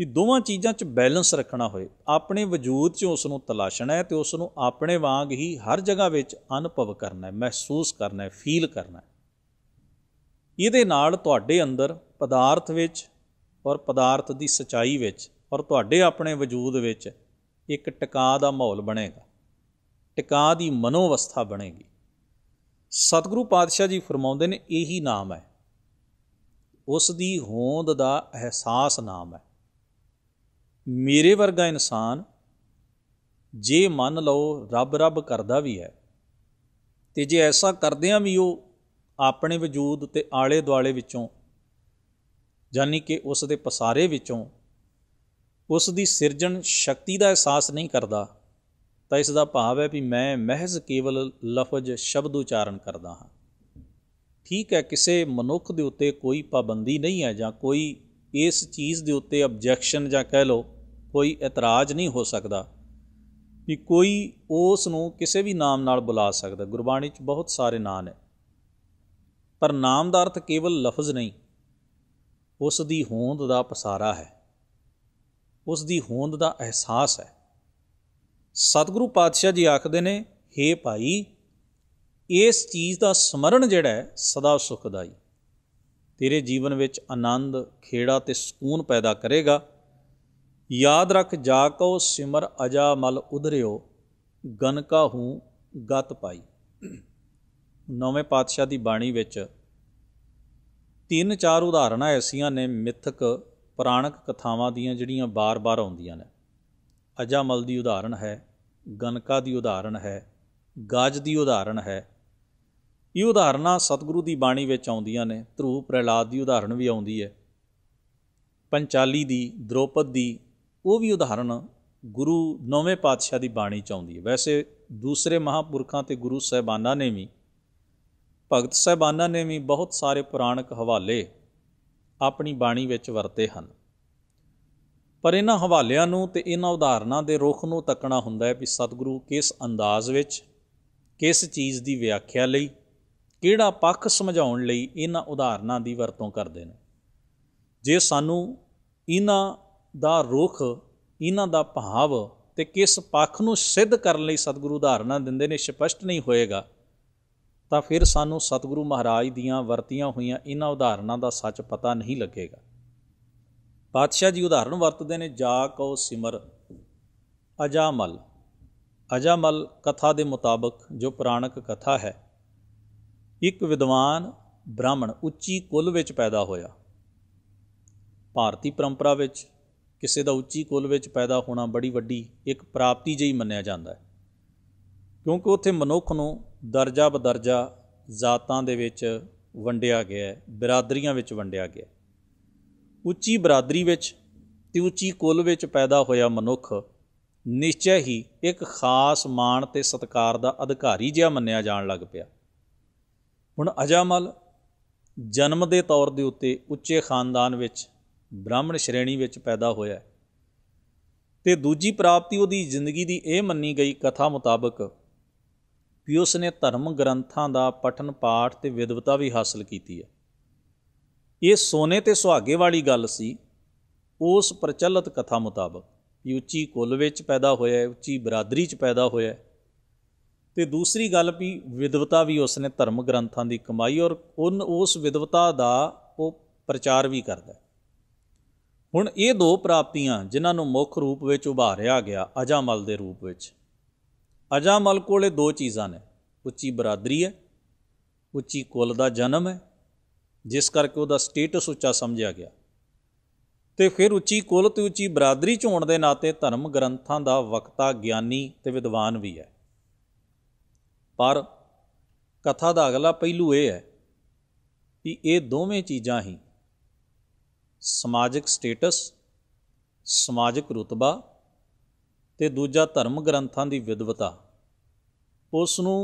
ਇਹ ਦੋਵਾਂ ਚੀਜ਼ਾਂ 'ਚ ਬੈਲੈਂਸ ਰੱਖਣਾ ਹੋਏ ਆਪਣੇ ਵਜੂਦ 'ਚ ਉਸ ਨੂੰ ਤਲਾਸ਼ਣਾ ਹੈ ਤੇ ਉਸ ਨੂੰ ਆਪਣੇ ਵਾਂਗ ਹੀ ਹਰ ਜਗ੍ਹਾ ਵਿੱਚ ਅਨੁਭਵ ਕਰਨਾ ਹੈ ਮਹਿਸੂਸ ਕਰਨਾ ਹੈ ਫੀਲ ਕਰਨਾ ਹੈ ਇਹਦੇ ਨਾਲ ਤੁਹਾਡੇ ਅੰਦਰ ਪਦਾਰਥ ਵਿੱਚ ਔਰ ਪਦਾਰਥ ਦੀ ਸਚਾਈ ਵਿੱਚ ਔਰ ਤੁਹਾਡੇ ਆਪਣੇ ਵਜੂਦ ਵਿੱਚ ਇੱਕ ਟਿਕਾ ਦਾ ਮਾਹੌਲ ਬਣੇਗਾ ਟਿਕਾ ਦੀ ਮਨੋਵਸਥਾ ਬਣੇਗੀ ਸਤਿਗੁਰੂ ਪਾਤਸ਼ਾਹ ਜੀ ਫਰਮਾਉਂਦੇ ਨੇ ਇਹੀ ਨਾਮ ਹੈ ਉਸ ਦੀ ਹੋਂਦ ਦਾ ਅਹਿਸਾਸ ਨਾਮ ਹੈ ਮੇਰੇ ਵਰਗਾ ਇਨਸਾਨ ਜੇ ਮੰਨ ਲਓ ਰੱਬ ਰੱਬ ਕਰਦਾ ਵੀ ਹੈ ਤੇ ਜੇ ਐਸਾ ਕਰਦਿਆਂ ਵੀ ਉਹ ਆਪਣੇ ਵਜੂਦ ਤੇ ਆਲੇ ਦੁਆਲੇ ਵਿੱਚੋਂ ਯਾਨੀ ਕਿ ਉਸ ਦੇ ਪਸਾਰੇ ਵਿੱਚੋਂ ਉਸ ਦੀ ਸਿਰਜਣ ਸ਼ਕਤੀ ਦਾ ਅਹਿਸਾਸ ਨਹੀਂ ਕਰਦਾ ਤਾਂ ਇਸ ਦਾ ਭਾਵ ਹੈ ਵੀ ਮੈਂ ਮਹਿਜ਼ ਕੇਵਲ ਲਫ਼ਜ਼ ਸ਼ਬਦ ਉਚਾਰਨ ਕਰਦਾ ਹਾਂ ਠੀਕ ਹੈ ਕਿਸੇ ਮਨੁੱਖ ਦੇ ਉੱਤੇ ਕੋਈ ਪਾਬੰਦੀ ਨਹੀਂ ਹੈ ਜਾਂ ਕੋਈ ਇਸ ਚੀਜ਼ ਦੇ ਉੱਤੇ ਆਬਜੈਕਸ਼ਨ ਜਾਂ ਕਹਿ ਲਓ ਕੋਈ ਇਤਰਾਜ਼ ਨਹੀਂ ਹੋ ਸਕਦਾ ਕਿ ਕੋਈ ਉਸ ਨੂੰ ਕਿਸੇ ਵੀ ਨਾਮ ਨਾਲ ਬੁਲਾ ਸਕਦਾ ਗੁਰਬਾਣੀ 'ਚ ਬਹੁਤ ਸਾਰੇ ਨਾਮ ਨੇ ਪਰ ਨਾਮ ਦਾ ਅਰਥ ਕੇਵਲ ਲਫ਼ਜ਼ ਨਹੀਂ ਉਸ ਦੀ ਹੋਂਦ ਦਾ ਪਸਾਰਾ ਹੈ ਉਸ ਦੀ ਹੋਂਦ ਦਾ ਅਹਿਸਾਸ ਹੈ ਸਤਿਗੁਰੂ ਪਾਤਸ਼ਾਹ ਜੀ ਆਖਦੇ ਨੇ हे ਭਾਈ ਇਸ ਚੀਜ਼ ਦਾ ਸਮਰਨ ਜਿਹੜਾ ਸਦਾ ਸੁਖਦਾਈ ਤੇਰੇ ਜੀਵਨ ਵਿੱਚ ਆਨੰਦ ਖੇੜਾ ਤੇ ਸਕੂਨ ਪੈਦਾ ਕਰੇਗਾ ਯਾਦ ਰੱਖ ਜਾ ਕੋ ਸਿਮਰ ਅਜਾ ਮਲ ਉਧਰਿਓ ਗਨ ਕਾ ਹੂੰ ਗਤ ਪਾਈ ਨੌਵੇਂ ਪਾਤਸ਼ਾਹ ਦੀ ਬਾਣੀ ਵਿੱਚ ਤਿੰਨ ਚਾਰ ਉਦਾਹਰਣਾਂ ਐਸੀਆਂ ਨੇ ਮਿੱਥਕ ਪ੍ਰਾਣਕ ਕਥਾਵਾਂ ਦੀਆਂ ਜਿਹੜੀਆਂ ਬਾਰ-ਬਾਰ ਆਉਂਦੀਆਂ ਨੇ ਅਜਾ ਮਲ ਦੀ ਉਦਾਹਰਣ ਹੈ ਗਨਕਾ ਦੀ ਉਦਾਹਰਣ ਹੈ ਗਾਜ ਦੀ ਉਦਾਹਰਣ ਹੈ ਇਹ ਉਦਾਹਰਨਾਂ ਸਤਿਗੁਰੂ ਦੀ ਬਾਣੀ ਵਿੱਚ ਆਉਂਦੀਆਂ ਨੇ ਧਰੂ ਪ੍ਰਹਿਲਾਦ ਦੀ ਉਦਾਹਰਨ ਵੀ ਆਉਂਦੀ ਹੈ ਪੰਚਾਲੀ ਦੀ ਦ੍ਰੋਪਦ ਦੀ ਉਹ ਵੀ ਉਦਾਹਰਨ ਗੁਰੂ ਨੌਵੇਂ ਪਾਤਸ਼ਾਹ ਦੀ ਬਾਣੀ ਚ ਆਉਂਦੀ ਹੈ ਵੈਸੇ ਦੂਸਰੇ ਮਹਾਪੁਰਖਾਂ ਤੇ ਗੁਰੂ ਸਹਿਬਾਨਾਂ ਨੇ ਵੀ ਭਗਤ ਸਹਿਬਾਨਾਂ ਨੇ ਵੀ ਬਹੁਤ ਸਾਰੇ ਪੁਰਾਣਕ ਹਵਾਲੇ ਆਪਣੀ ਬਾਣੀ ਵਿੱਚ ਵਰਤੇ ਹਨ ਪਰ ਇਹਨਾਂ ਹਵਾਲਿਆਂ ਨੂੰ ਤੇ ਇਹਨਾਂ ਉਦਾਹਰਨਾਂ ਦੇ ਰੁਖ ਨੂੰ ਤੱਕਣਾ ਹੁੰਦਾ ਹੈ ਕਿ ਸਤਿਗੁਰੂ ਕਿਸ ਅੰਦਾਜ਼ ਵਿੱਚ ਕਿਸ ਚੀਜ਼ ਦੀ ਵਿਆਖਿਆ ਲਈ ਕਿਹੜਾ ਪੱਖ ਸਮਝਾਉਣ ਲਈ ਇਹਨਾਂ ਉਦਾਹਰਨਾਂ ਦੀ ਵਰਤੋਂ ਕਰਦੇ ਨੇ ਜੇ ਸਾਨੂੰ ਇਹਨਾਂ ਦਾ ਰੁਖ ਇਹਨਾਂ ਦਾ ਭਾਵ ਤੇ ਕਿਸ ਪੱਖ ਨੂੰ ਸਿੱਧ ਕਰਨ ਲਈ ਸਤਿਗੁਰੂ ਉਦਾਹਰਨਾਂ ਦਿੰਦੇ ਨੇ ਸਪਸ਼ਟ ਨਹੀਂ ਹੋਏਗਾ ਤਾਂ ਫਿਰ ਸਾਨੂੰ ਸਤਿਗੁਰੂ ਮਹਾਰਾਜ ਦੀਆਂ ਵਰਤੀਆਂ ਹੋਈਆਂ ਇਹਨਾਂ ਉਦਾਹਰਨਾਂ ਦਾ ਸੱਚ ਪਤਾ ਨਹੀਂ ਲੱਗੇਗਾ ਪਾਤਸ਼ਾਹ ਜੀ ਉਦਾਹਰਣ ਵਰਤਦੇ ਨੇ ਜਾ ਕੋ ਸਿਮਰ ਅਜਾਮਲ ਅਜਾਮਲ ਕਥਾ ਦੇ ਮੁਤਾਬਕ ਜੋ ਪ੍ਰਾਣਕ ਕਥਾ ਹੈ ਇੱਕ ਵਿਦਵਾਨ ਬ੍ਰਾਹਮਣ ਉੱਚੀ ਕੁੱਲ ਵਿੱਚ ਪੈਦਾ ਹੋਇਆ ਭਾਰਤੀ ਪਰੰਪਰਾ ਵਿੱਚ ਕਿਸੇ ਦਾ ਉੱਚੀ ਕੁੱਲ ਵਿੱਚ ਪੈਦਾ ਹੋਣਾ ਬੜੀ ਵੱਡੀ ਇੱਕ ਪ੍ਰਾਪਤੀ ਜਿਹੀ ਮੰਨਿਆ ਜਾਂਦਾ ਹੈ ਕਿਉਂਕਿ ਉੱਥੇ ਮਨੁੱਖ ਨੂੰ ਦਰਜਾ ਬਦਰਜਾ ਜ਼ਾਤਾਂ ਦੇ ਵਿੱਚ ਵੰਡਿਆ ਗਿਆ ਹੈ ਬਰਾਦਰੀਆਂ ਵਿੱਚ ਵੰਡਿਆ ਗਿਆ ਉੱਚੀ ਬਰਾਦਰੀ ਵਿੱਚ ਤੇ ਉੱਚੀ ਕੁੱਲ ਵਿੱਚ ਪੈਦਾ ਹੋਇਆ ਮਨੁੱਖ ਨਿਸ਼ਚੈ ਹੀ ਇੱਕ ਖਾਸ ਮਾਣ ਤੇ ਸਤਕਾਰ ਦਾ ਅਧਿਕਾਰੀ ਜਿਹਾ ਮੰਨਿਆ ਜਾਣ ਲੱਗ ਪਿਆ ਹੁਣ ਅਜਾਮਲ ਜਨਮ ਦੇ ਤੌਰ ਦੇ ਉੱਤੇ ਉੱਚੇ ਖਾਨਦਾਨ ਵਿੱਚ ਬ੍ਰਾਹਮਣ ਸ਼੍ਰੇਣੀ ਵਿੱਚ ਪੈਦਾ ਹੋਇਆ ਤੇ ਦੂਜੀ ਪ੍ਰਾਪਤੀ ਉਹਦੀ ਜ਼ਿੰਦਗੀ ਦੀ ਇਹ ਮੰਨੀ ਗਈ ਕਥਾ ਮੁਤਾਬਕ ਵੀ ਉਸ ਨੇ ਧਰਮ ਗ੍ਰੰਥਾਂ ਦਾ ਪਠਨ ਪਾਠ ਤੇ ਵਿਦਵਤਾ ਵੀ ਹਾਸਲ ਕੀਤੀ ਹੈ ਇਹ ਸੋਨੇ ਤੇ ਸੁਹਾਗੇ ਵਾਲੀ ਗੱਲ ਸੀ ਉਸ ਪ੍ਰਚਲਿਤ ਕਥਾ ਮੁਤਾਬਕ ਵੀ ਉੱਚੀ ਕੁੱਲ ਵਿੱਚ ਪੈਦਾ ਹੋਇਆ ਉੱਚੀ ਬਰਾਦਰੀ 'ਚ ਪੈਦਾ ਹੋਇਆ ਤੇ ਦੂਸਰੀ ਗੱਲ ਵੀ ਵਿਦਵਤਾ ਵੀ ਉਸਨੇ ਧਰਮ ਗ੍ਰੰਥਾਂ ਦੀ ਕਮਾਈ ਔਰ ਉਹ ਉਸ ਵਿਦਵਤਾ ਦਾ ਉਹ ਪ੍ਰਚਾਰ ਵੀ ਕਰਦਾ ਹੁਣ ਇਹ ਦੋ ਪ੍ਰਾਪਤੀਆਂ ਜਿਨ੍ਹਾਂ ਨੂੰ ਮੁੱਖ ਰੂਪ ਵਿੱਚ ਉਭਾਰਿਆ ਗਿਆ ਅਜਾਮਲ ਦੇ ਰੂਪ ਵਿੱਚ ਅਜਾਮਲ ਕੋਲੇ ਦੋ ਚੀਜ਼ਾਂ ਨੇ ਉੱਚੀ ਬਰਾਦਰੀ ਹੈ ਉੱਚੀ ਕੁਲ ਦਾ ਜਨਮ ਹੈ ਜਿਸ ਕਰਕੇ ਉਹਦਾ ਸਟੇਟਸ ਉੱਚਾ ਸਮਝਿਆ ਗਿਆ ਤੇ ਫਿਰ ਉੱਚੀ ਕੁਲ ਤੇ ਉੱਚੀ ਬਰਾਦਰੀ ਚ ਹੋਣ ਦੇ ਨਾਤੇ ਧਰਮ ਗ੍ਰੰਥਾਂ ਦਾ ਵਕਤਾ ਗਿਆਨੀ ਤੇ ਵਿਦਵਾਨ ਵੀ ਹੈ ਪਰ ਕਥਾ ਦਾ ਅਗਲਾ ਪਹਿਲੂ ਇਹ ਹੈ ਕਿ ਇਹ ਦੋਵੇਂ ਚੀਜ਼ਾਂ ਹੀ ਸਮਾਜਿਕ ਸਟੇਟਸ ਸਮਾਜਿਕ ਰੁਤਬਾ ਤੇ ਦੂਜਾ ਧਰਮ ਗ੍ਰੰਥਾਂ ਦੀ ਵਿਦਵਤਾ ਉਸ ਨੂੰ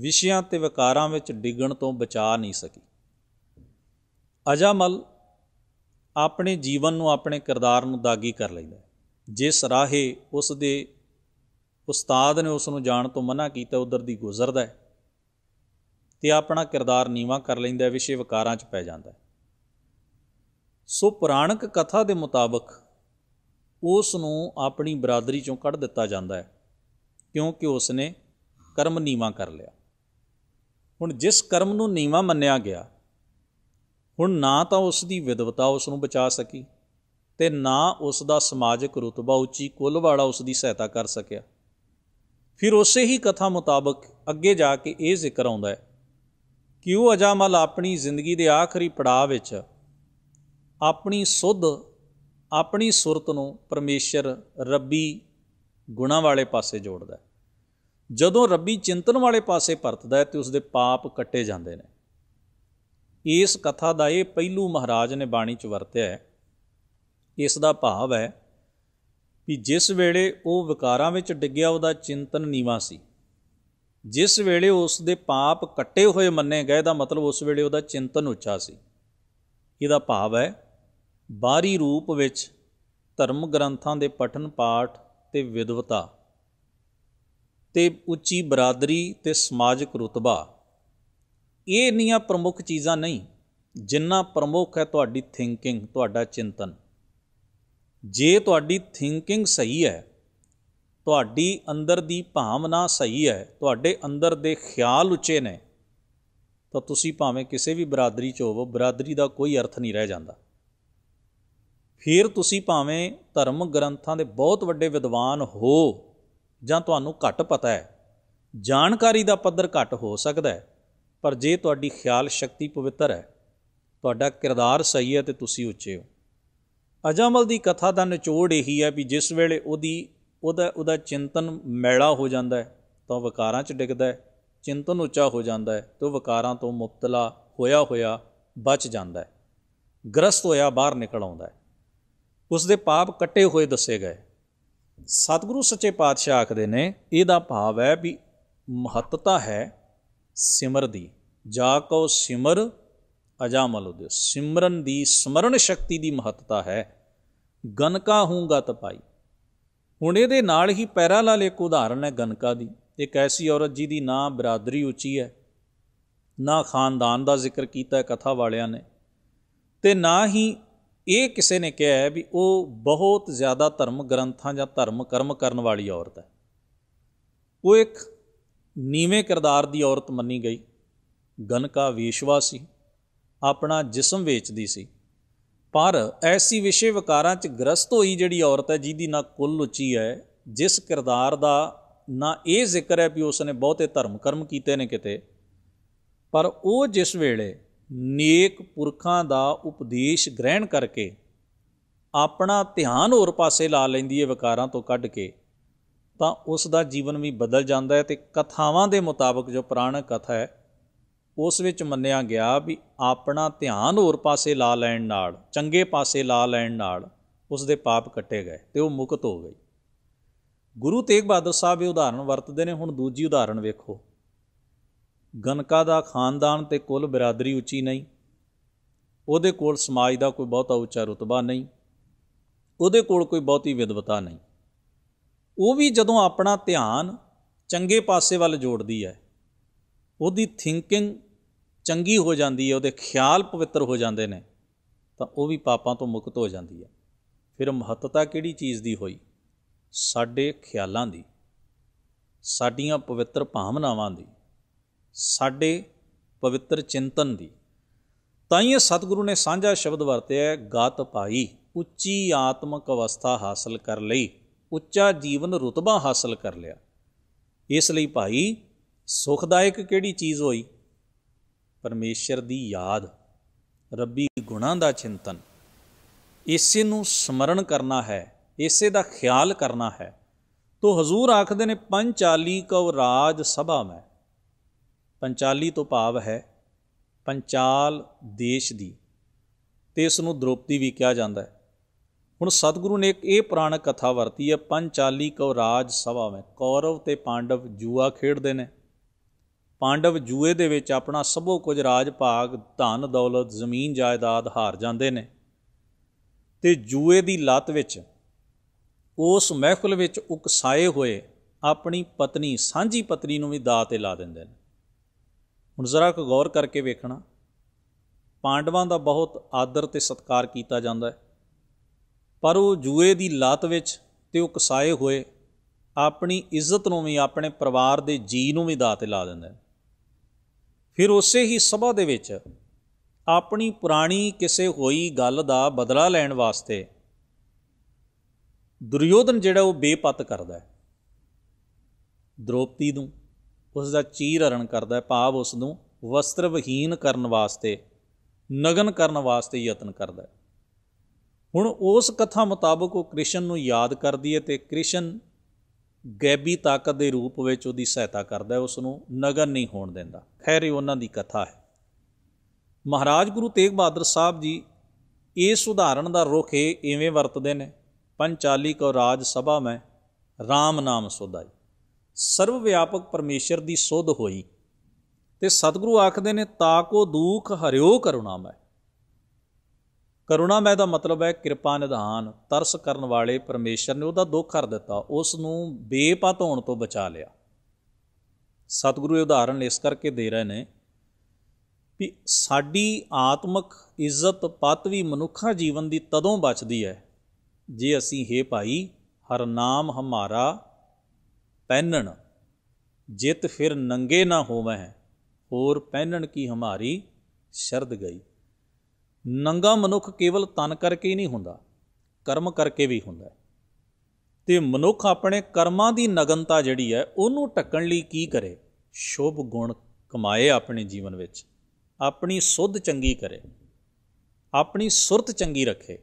ਵਿਸ਼ਿਆਂ ਤੇ ਵਿਕਾਰਾਂ ਵਿੱਚ ਡਿੱਗਣ ਤੋਂ ਬਚਾ ਨਹੀਂ ਸਕੀ ਅਜਾਮਲ ਆਪਣੇ ਜੀਵਨ ਨੂੰ ਆਪਣੇ ਕਿਰਦਾਰ ਨੂੰ ਦਾਗੀ ਕਰ ਲੈਂਦਾ ਜਿਸ ਰਾਹੇ ਉਸ ਦੇ ਉਸਤਾਦ ਨੇ ਉਸ ਨੂੰ ਜਾਣ ਤੋਂ ਮਨਾ ਕੀਤਾ ਉਧਰ ਦੀ ਗੁਜ਼ਰਦਾ ਹੈ ਤੇ ਆਪਣਾ ਕਿਰਦਾਰ ਨੀਵਾ ਕਰ ਲੈਂਦਾ ਵਿਸ਼ੇ ਵਿਕਾਰਾਂ 'ਚ ਪੈ ਜਾਂਦਾ ਹੈ ਸੋ ਪੁਰਾਣਕ ਕਥਾ ਦੇ ਮੁਤਾਬਕ ਉਸ ਨੂੰ ਆਪਣੀ ਬਰਾਦਰੀ 'ਚੋਂ ਕੱਢ ਦਿੱਤਾ ਜਾਂਦਾ ਹੈ ਕਿਉਂਕਿ ਉਸ ਨੇ ਕਰਮ ਨੀਵਾ ਕਰ ਲਿਆ ਹੁਣ ਜਿਸ ਕਰਮ ਨੂੰ ਨੀਵਾ ਮੰਨਿਆ ਗਿਆ ਹੁਣ ਨਾ ਤਾਂ ਉਸ ਦੀ ਵਿਦਵਤਾ ਉਸ ਨੂੰ ਬਚਾ ਸਕੀ ਤੇ ਨਾ ਉਸ ਦਾ ਸਮਾਜਿਕ ਰੁਤਬਾ ਉੱਚੀ ਕੁੱਲ ਵਾਲਾ ਉਸ ਦੀ ਸਹਾਇਤਾ ਕਰ ਸਕਿਆ ਫਿਰ ਉਸੇ ਹੀ ਕਥਾ ਮੁਤਾਬਕ ਅੱਗੇ ਜਾ ਕੇ ਇਹ ਜ਼ਿਕਰ ਆਉਂਦਾ ਹੈ ਕਿ ਉਹ ਅਜਾਮਲ ਆਪਣੀ ਜ਼ਿੰਦਗੀ ਦੇ ਆਖਰੀ ਪੜਾਅ ਵਿੱਚ ਆਪਣੀ ਸੁੱਧ ਆਪਣੀ ਸੁਰਤ ਨੂੰ ਪਰਮੇਸ਼ਰ ਰੱਬੀ ਗੁਣਾ ਵਾਲੇ ਪਾਸੇ ਜੋੜਦਾ ਹੈ ਜਦੋਂ ਰੱਬੀ ਚਿੰਤਨ ਵਾਲੇ ਪਾਸੇ ਪਰਤਦਾ ਹੈ ਤੇ ਉਸਦੇ ਪਾਪ ਕੱਟੇ ਜਾਂਦੇ ਨੇ ਇਸ ਕਥਾ ਦਾ ਇਹ ਪਹਿਲੂ ਮਹਾਰਾਜ ਨੇ ਬਾਣੀ 'ਚ ਵਰਤਿਆ ਹੈ ਇਸ ਦਾ ਭਾਵ ਹੈ ਵੀ ਜਿਸ ਵੇਲੇ ਉਹ ਵਿਕਾਰਾਂ ਵਿੱਚ ਡਿੱਗਿਆ ਉਹਦਾ ਚਿੰਤਨ ਨੀਵਾ ਸੀ ਜਿਸ ਵੇਲੇ ਉਸ ਦੇ ਪਾਪ ਕੱਟੇ ਹੋਏ ਮੰਨੇ ਗਏ ਦਾ ਮਤਲਬ ਉਸ ਵੇਲੇ ਉਹਦਾ ਚਿੰਤਨ ਉੱਚਾ ਸੀ ਇਹਦਾ ਭਾਵ ਹੈ ਬਾਹਰੀ ਰੂਪ ਵਿੱਚ ਧਰਮ ਗ੍ਰੰਥਾਂ ਦੇ ਪਠਨ ਪਾਠ ਤੇ ਵਿਦਵਤਾ ਤੇ ਉੱਚੀ ਬਰਾਦਰੀ ਤੇ ਸਮਾਜਿਕ ਰੁਤਬਾ ਇਹ ਨੀਆਂ ਪ੍ਰਮੁੱਖ ਚੀਜ਼ਾਂ ਨਹੀਂ ਜਿੰਨਾ ਪ੍ਰਮੁੱਖ ਹੈ ਤੁਹਾਡੀ ਥਿੰਕਿੰਗ ਤੁਹਾਡਾ ਚਿੰਤਨ ਜੇ ਤੁਹਾਡੀ ਥਿੰਕਿੰਗ ਸਹੀ ਹੈ ਤੁਹਾਡੀ ਅੰਦਰ ਦੀ ਭਾਵਨਾ ਸਹੀ ਹੈ ਤੁਹਾਡੇ ਅੰਦਰ ਦੇ ਖਿਆਲ ਉੱਚੇ ਨੇ ਤਾਂ ਤੁਸੀਂ ਭਾਵੇਂ ਕਿਸੇ ਵੀ ਬਰਾਦਰੀ 'ਚ ਹੋਵੋ ਬਰਾਦਰੀ ਦਾ ਕੋਈ ਅਰਥ ਨਹੀਂ ਰਹਿ ਜਾਂਦਾ ਫਿਰ ਤੁਸੀਂ ਭਾਵੇਂ ਧਰਮ ਗ੍ਰੰਥਾਂ ਦੇ ਬਹੁਤ ਵੱਡੇ ਵਿਦਵਾਨ ਹੋ ਜਾਂ ਤੁਹਾਨੂੰ ਘੱਟ ਪਤਾ ਹੈ ਜਾਣਕਾਰੀ ਦਾ ਪੱਧਰ ਘੱਟ ਹੋ ਸਕਦਾ ਹੈ ਪਰ ਜੇ ਤੁਹਾਡੀ ਖਿਆਲ ਸ਼ਕਤੀ ਪਵਿੱਤਰ ਹੈ ਤੁਹਾਡਾ ਕਿਰਦਾਰ ਸਹੀ ਹੈ ਤੇ ਤੁਸੀਂ ਉੱਚੇ ਹੋ ਅਜਾਮਲ ਦੀ ਕਥਾ ਦਾ ਨਿਚੋੜ ਇਹੀ ਹੈ ਵੀ ਜਿਸ ਵੇਲੇ ਉਹਦੀ ਉਹਦਾ ਉਹਦਾ ਚਿੰਤਨ ਮੈਲਾ ਹੋ ਜਾਂਦਾ ਹੈ ਤਾਂ ਵਿਕਾਰਾਂ 'ਚ ਡਿੱਗਦਾ ਹੈ ਚਿੰਤਨ ਉੱਚਾ ਹੋ ਜਾਂਦਾ ਹੈ ਤੇ ਵਿਕਾਰਾਂ ਤੋਂ ਮੁਕਤਲਾ ਹੋਇਆ ਹੋਇਆ ਬਚ ਜਾਂਦਾ ਹੈ ਗ੍ਰਸਤ ਹੋਇਆ ਬਾਹਰ ਨਿਕਲ ਆਉਂਦਾ ਹੈ ਉਸ ਦੇ ਪਾਪ ਕੱਟੇ ਹੋਏ ਦੱਸੇ ਗਏ ਸਤਿਗੁਰੂ ਸੱਚੇ ਪਾਤਸ਼ਾਹ ਆਖਦੇ ਨੇ ਇਹਦਾ ਭਾਵ ਹੈ ਵੀ ਮਹੱਤਤਾ ਹੈ ਸਿਮਰ ਦੀ ਜਾ ਕੋ ਸਿਮਰ ਅਜਾਮਲ ਉਹਦੇ ਸਿਮਰਨ ਦੀ ਸਮਰਨ ਸ਼ਕਤੀ ਦੀ ਮਹੱਤਤਾ ਹੈ ਗਨਕਾ ਹੂੰਗਾ ਤਪਾਈ ਹੁਣ ਇਹਦੇ ਨਾਲ ਹੀ ਪੈਰਾਲਲ ਇੱਕ ਉਦਾਹਰਨ ਹੈ ਗਨਕਾ ਦੀ ਇੱਕ ਐਸੀ ਔਰਤ ਜੀ ਦੀ ਨਾ ਬਰਾਦਰੀ ਉੱਚੀ ਹੈ ਨਾ ਖਾਨਦਾਨ ਦਾ ਜ਼ਿਕਰ ਕੀਤਾ ਕਥਾ ਵਾਲਿਆਂ ਨੇ ਤੇ ਨਾ ਹੀ ਇਹ ਕਿਸੇ ਨੇ ਕਿਹਾ ਹੈ ਵੀ ਉਹ ਬਹੁਤ ਜ਼ਿਆਦਾ ਧਰਮ ਗ੍ਰੰਥਾਂ ਜਾਂ ਧਰਮ ਕਰਮ ਕਰਨ ਵਾਲੀ ਔਰਤ ਹੈ ਉਹ ਇੱਕ ਨੀਵੇਂ ਕਿਰਦਾਰ ਦੀ ਔਰਤ ਮੰਨੀ ਗਈ ਗਨਕਾ ਵਿਸ਼ਵਾਸੀ ਆਪਣਾ ਜਿਸਮ ਵੇਚਦੀ ਸੀ ਪਰ ਐਸੀ ਵਿਸ਼ੇ ਵਿਕਾਰਾਂ 'ਚ ਗ੍ਰਸਤ ਹੋਈ ਜਿਹੜੀ ਔਰਤ ਹੈ ਜਿਹਦੀ ਨਾ ਕੁੱਲ ਉੱਚੀ ਹੈ ਜਿਸ ਕਿਰਦਾਰ ਦਾ ਨਾ ਇਹ ਜ਼ਿਕਰ ਹੈ ਵੀ ਉਸਨੇ ਬਹੁਤੇ ਧਰਮ ਕਰਮ ਕੀਤੇ ਨੇ ਕਿਤੇ ਪਰ ਉਹ ਜਿਸ ਵੇਲੇ ਨੇਕ ਪੁਰਖਾਂ ਦਾ ਉਪਦੇਸ਼ ਗ੍ਰਹਿਣ ਕਰਕੇ ਆਪਣਾ ਧਿਆਨ ਹੋਰ ਪਾਸੇ ਲਾ ਲੈਂਦੀ ਹੈ ਵਿਕਾਰਾਂ ਤੋਂ ਕੱਢ ਕੇ ਤਾਂ ਉਸ ਦਾ ਜੀਵਨ ਵੀ ਬਦਲ ਜਾਂਦਾ ਹੈ ਤੇ ਕਥਾਵਾਂ ਦੇ ਮੁਤਾਬਕ ਜੋ ਪ੍ਰਾਣਕ ਕਥਾ ਹੈ ਉਸ ਵਿੱਚ ਮੰਨਿਆ ਗਿਆ ਵੀ ਆਪਣਾ ਧਿਆਨ ਹੋਰ ਪਾਸੇ ਲਾ ਲੈਣ ਨਾਲ ਚੰਗੇ ਪਾਸੇ ਲਾ ਲੈਣ ਨਾਲ ਉਸ ਦੇ ਪਾਪ ਕੱਟੇ ਗਏ ਤੇ ਉਹ ਮੁਕਤ ਹੋ ਗਈ ਗੁਰੂ ਤੇਗ ਬਹਾਦਰ ਸਾਹਿਬ ਇਹ ਉਦਾਹਰਣ ਵਰਤਦੇ ਨੇ ਹੁਣ ਦੂਜੀ ਉਦਾਹਰਣ ਵੇਖੋ ਗਨਕਾ ਦਾ ਖਾਨਦਾਨ ਤੇ ਕੁੱਲ ਬਰਾਦਰੀ ਉੱਚੀ ਨਹੀਂ ਉਹਦੇ ਕੋਲ ਸਮਾਜ ਦਾ ਕੋਈ ਬਹੁਤਾ ਉੱਚਾ ਰਤਬਾ ਨਹੀਂ ਉਹਦੇ ਕੋਲ ਕੋਈ ਬਹੁਤੀ ਵਿਦਵਤਾ ਨਹੀਂ ਉਹ ਵੀ ਜਦੋਂ ਆਪਣਾ ਧਿਆਨ ਚੰਗੇ ਪਾਸੇ ਵੱਲ ਜੋੜਦੀ ਹੈ ਉਹਦੀ ਥਿੰਕਿੰਗ ਚੰਗੀ ਹੋ ਜਾਂਦੀ ਹੈ ਉਹਦੇ ਖਿਆਲ ਪਵਿੱਤਰ ਹੋ ਜਾਂਦੇ ਨੇ ਤਾਂ ਉਹ ਵੀ ਪਾਪਾਂ ਤੋਂ ਮੁਕਤ ਹੋ ਜਾਂਦੀ ਹੈ ਫਿਰ ਮਹੱਤਤਾ ਕਿਹੜੀ ਚੀਜ਼ ਦੀ ਹੋਈ ਸਾਡੇ ਖਿਆਲਾਂ ਦੀ ਸਾਡੀਆਂ ਪਵਿੱਤਰ ਭਾਵਨਾਵਾਂ ਦੀ ਸਾਡੇ ਪਵਿੱਤਰ ਚਿੰਤਨ ਦੀ ਤਾਂ ਹੀ ਸਤਿਗੁਰੂ ਨੇ ਸਾਂਝਾ ਸ਼ਬਦ ਵਰਤਿਆ ਗਤ ਪਾਈ ਉੱਚੀ ਆਤਮਿਕ ਅਵਸਥਾ ਹਾਸਲ ਕਰ ਲਈ ਉੱਚਾ ਜੀਵਨ ਰਤਬਾ ਹਾਸਲ ਕਰ ਲਿਆ ਇਸ ਲਈ ਭਾਈ ਸੁਖਦਾਇਕ ਕਿਹੜੀ ਚੀਜ਼ ਹੋਈ ਪਰਮੇਸ਼ਰ ਦੀ ਯਾਦ ਰੱਬੀ ਗੁਣਾਂ ਦਾ ਚਿੰਤਨ ਇਸੇ ਨੂੰ ਸਮਰਨ ਕਰਨਾ ਹੈ ਇਸੇ ਦਾ ਖਿਆਲ ਕਰਨਾ ਹੈ ਤੋ ਹਜ਼ੂਰ ਆਖਦੇ ਨੇ ਪੰਚਾਲੀ ਕਉ ਰਾਜ ਸਭਾ ਮੈਂ ਪੰਚਾਲੀ ਤੋਂ ਭਾਵ ਹੈ ਪੰਚਾਲ ਦੇਸ਼ ਦੀ ਤੇ ਇਸ ਨੂੰ ਦ੍ਰੋਪਦੀ ਵੀ ਕਿਹਾ ਜਾਂਦਾ ਹੈ ਹੁਣ ਸਤਿਗੁਰੂ ਨੇ ਇੱਕ ਇਹ ਪੁਰਾਣ ਕਥਾ ਵਰਤੀ ਹੈ ਪੰਚਾਲੀ ਕਉ ਰਾਜ ਸਭਾ ਮੈਂ ਕੌਰਵ ਤੇ ਪਾਂਡਵ ਜੂਆ ਖੇਡਦੇ ਨੇ ਪਾਂਡਵ ਜੂਏ ਦੇ ਵਿੱਚ ਆਪਣਾ ਸਭੋ ਕੁਝ ਰਾਜ ਭਾਗ ਧਨ ਦੌਲਤ ਜ਼ਮੀਨ ਜਾਇਦਾਦ ਹਾਰ ਜਾਂਦੇ ਨੇ ਤੇ ਜੂਏ ਦੀ ਲਤ ਵਿੱਚ ਉਸ ਮਹਿਫਲ ਵਿੱਚ ਉਕਸਾਏ ਹੋਏ ਆਪਣੀ ਪਤਨੀ ਸਾਂਝੀ ਪਤਨੀ ਨੂੰ ਵੀ ਦਾਅ ਤੇ ਲਾ ਦਿੰਦੇ ਨੇ ਹੁਣ ਜ਼ਰਾ ਕੁ ਗੌਰ ਕਰਕੇ ਵੇਖਣਾ ਪਾਂਡਵਾਂ ਦਾ ਬਹੁਤ ਆਦਰ ਤੇ ਸਤਕਾਰ ਕੀਤਾ ਜਾਂਦਾ ਹੈ ਪਰ ਉਹ ਜੂਏ ਦੀ ਲਤ ਵਿੱਚ ਤੇ ਉਕਸਾਏ ਹੋਏ ਆਪਣੀ ਇੱਜ਼ਤ ਨੂੰ ਵੀ ਆਪਣੇ ਪਰਿਵਾਰ ਦੇ ਜੀ ਨੂੰ ਵੀ ਦਾਅ ਤੇ ਲਾ ਦਿੰਦੇ ਨੇ ਫਿਰ ਉਸੇ ਹੀ ਸਭਾ ਦੇ ਵਿੱਚ ਆਪਣੀ ਪੁਰਾਣੀ ਕਿਸੇ ਹੋਈ ਗੱਲ ਦਾ ਬਦਲਾ ਲੈਣ ਵਾਸਤੇ ਦੁਰਯੋਧਨ ਜਿਹੜਾ ਉਹ ਬੇਪਤ ਕਰਦਾ ਹੈ ਦ੍ਰੋਪਦੀ ਨੂੰ ਉਸ ਦਾ ਚੀਰ ਹਰਣ ਕਰਦਾ ਹੈ ਭਾਵ ਉਸ ਨੂੰ ਵਸਤਰ ਵਹੀਨ ਕਰਨ ਵਾਸਤੇ ਨਗਨ ਕਰਨ ਵਾਸਤੇ ਯਤਨ ਕਰਦਾ ਹੈ ਹੁਣ ਉਸ ਕਥਾ ਮੁਤਾਬਕ ਉਹ ਕ੍ਰਿਸ਼ਨ ਨੂੰ ਯਾਦ ਕਰਦੀ ਹੈ ਤੇ ਕ੍ਰਿਸ਼ਨ ਗੈਬੀ ਤਾਕਤ ਦੇ ਰੂਪ ਵਿੱਚ ਉਹਦੀ ਸਹਾਇਤਾ ਕਰਦਾ ਉਸ ਨੂੰ ਨਗਨ ਨਹੀਂ ਹੋਣ ਦਿੰਦਾ ਖੈਰ ਇਹ ਉਹਨਾਂ ਦੀ ਕਥਾ ਹੈ ਮਹਾਰਾਜ ਗੁਰੂ ਤੇਗ ਬਹਾਦਰ ਸਾਹਿਬ ਜੀ ਇਸ ਉਦਾਹਰਣ ਦਾ ਰੁਖ ਇਹ ਇਵੇਂ ਵਰਤਦੇ ਨੇ ਪੰਚਾਲੀ ਕੋ ਰਾਜ ਸਭਾ ਮੈਂ RAM ਨਾਮ ਸੋਧਾਈ ਸਰਵ ਵਿਆਪਕ ਪਰਮੇਸ਼ਰ ਦੀ ਸੋਧ ਹੋਈ ਤੇ ਸਤਿਗੁਰੂ ਆਖਦੇ ਨੇ ਤਾਕੋ ਦੁਖ ਹਰਿਓ ਕਰੁਣਾ ਮੈਂ ਕਰੁਣਾ ਮੈ ਦਾ ਮਤਲਬ ਹੈ ਕਿਰਪਾ ਨਿਧਾਨ ਤਰਸ ਕਰਨ ਵਾਲੇ ਪਰਮੇਸ਼ਰ ਨੇ ਉਹਦਾ ਦੁੱਖ ਕਰ ਦਿੱਤਾ ਉਸ ਨੂੰ ਬੇਪਤ ਹੋਣ ਤੋਂ ਬਚਾ ਲਿਆ ਸਤਿਗੁਰੂ ਇਹ ਉਦਾਹਰਣ ਇਸ ਕਰਕੇ ਦੇ ਰਹੇ ਨੇ ਵੀ ਸਾਡੀ ਆਤਮਿਕ ਇੱਜ਼ਤ ਪਤ ਵੀ ਮਨੁੱਖਾ ਜੀਵਨ ਦੀ ਤਦੋਂ ਬਚਦੀ ਹੈ ਜੇ ਅਸੀਂ ਹੇ ਭਾਈ ਹਰ ਨਾਮ ਹਮਾਰਾ ਪਹਿਨਣ ਜਿਤ ਫਿਰ ਨੰਗੇ ਨਾ ਹੋਵੇਂ ਹੋਰ ਪਹਿਨਣ ਕੀ ਹਮਾਰੀ ਸ਼ਰਦ ਗਈ ਨੰਗਾ ਮਨੁੱਖ ਕੇਵਲ ਤਨ ਕਰਕੇ ਹੀ ਨਹੀਂ ਹੁੰਦਾ ਕਰਮ ਕਰਕੇ ਵੀ ਹੁੰਦਾ ਤੇ ਮਨੁੱਖ ਆਪਣੇ ਕਰਮਾਂ ਦੀ ਨਗਨਤਾ ਜਿਹੜੀ ਹੈ ਉਹਨੂੰ ਟੱਕਣ ਲਈ ਕੀ ਕਰੇ ਸ਼ੁਭ ਗੁਣ ਕਮਾਏ ਆਪਣੇ ਜੀਵਨ ਵਿੱਚ ਆਪਣੀ ਸੁੱਧ ਚੰਗੀ ਕਰੇ ਆਪਣੀ ਸੁਰਤ ਚੰਗੀ ਰੱਖੇ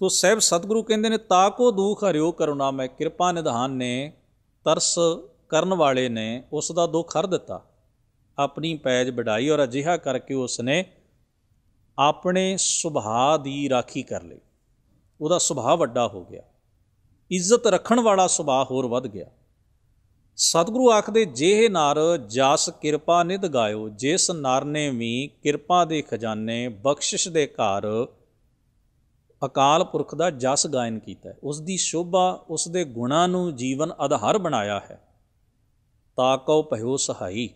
ਤੋ ਸਹਿਬ ਸਤਿਗੁਰੂ ਕਹਿੰਦੇ ਨੇ ਤਾ ਕੋ ਦੁਖ ਹਰਿਓ ਕਰੁਣਾ ਮੈਂ ਕਿਰਪਾ ਨਿਧਾਨ ਨੇ ਤਰਸ ਕਰਨ ਵਾਲੇ ਨੇ ਉਸ ਦਾ ਦੁਖ ਹਰ ਦਿੱਤਾ ਆਪਣੀ ਪੈਜ ਵਡਾਈ ਔਰ ਅਜਿਹਾ ਕਰਕੇ ਉਸ ਨੇ ਆਪਣੇ ਸੁਭਾਅ ਦੀ ਰਾਖੀ ਕਰ ਲਈ ਉਹਦਾ ਸੁਭਾਅ ਵੱਡਾ ਹੋ ਗਿਆ ਇੱਜ਼ਤ ਰੱਖਣ ਵਾਲਾ ਸੁਭਾਅ ਹੋਰ ਵੱਧ ਗਿਆ ਸਤਿਗੁਰੂ ਆਖਦੇ ਜੇਹ ਨਰ ਜਸ ਕਿਰਪਾ ਨਿਧ ਗਾਇਓ ਜਿਸ ਨਰ ਨੇ ਵੀ ਕਿਰਪਾ ਦੇ ਖਜ਼ਾਨੇ ਬਖਸ਼ਿਸ਼ ਦੇ ਘਰ ਅਕਾਲ ਪੁਰਖ ਦਾ ਜਸ ਗਾਇਨ ਕੀਤਾ ਉਸ ਦੀ ਸ਼ੋਭਾ ਉਸ ਦੇ ਗੁਣਾਂ ਨੂੰ ਜੀਵਨ ਆਧਾਰ ਬਣਾਇਆ ਹੈ ਤਾਕਉ ਭਇਓ ਸਹਾਈ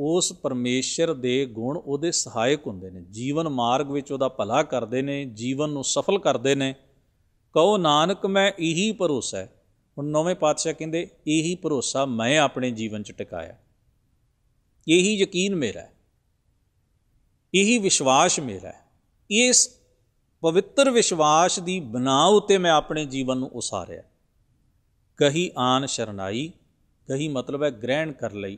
ਉਸ ਪਰਮੇਸ਼ਰ ਦੇ ਗੁਣ ਉਹਦੇ ਸਹਾਇਕ ਹੁੰਦੇ ਨੇ ਜੀਵਨ ਮਾਰਗ ਵਿੱਚ ਉਹਦਾ ਭਲਾ ਕਰਦੇ ਨੇ ਜੀਵਨ ਨੂੰ ਸਫਲ ਕਰਦੇ ਨੇ ਕਹੋ ਨਾਨਕ ਮੈਂ ਇਹੀ ਭਰੋਸਾ ਹੈ ਹੁਣ ਨੌਵੇਂ ਪਾਤਸ਼ਾਹ ਕਹਿੰਦੇ ਇਹੀ ਭਰੋਸਾ ਮੈਂ ਆਪਣੇ ਜੀਵਨ 'ਚ ਟਿਕਾਇਆ ਇਹੀ ਯਕੀਨ ਮੇਰਾ ਹੈ ਇਹੀ ਵਿਸ਼ਵਾਸ ਮੇਰਾ ਹੈ ਇਸ ਪਵਿੱਤਰ ਵਿਸ਼ਵਾਸ ਦੀ ਬਣਾ ਉਤੇ ਮੈਂ ਆਪਣੇ ਜੀਵਨ ਨੂੰ ਉਸਾਰਿਆ ਕਹੀ ਆਨ ਸ਼ਰਨਾਈ ਕਹੀ ਮਤਲਬ ਹੈ ਗ੍ਰਹਿਣ ਕਰ ਲਈ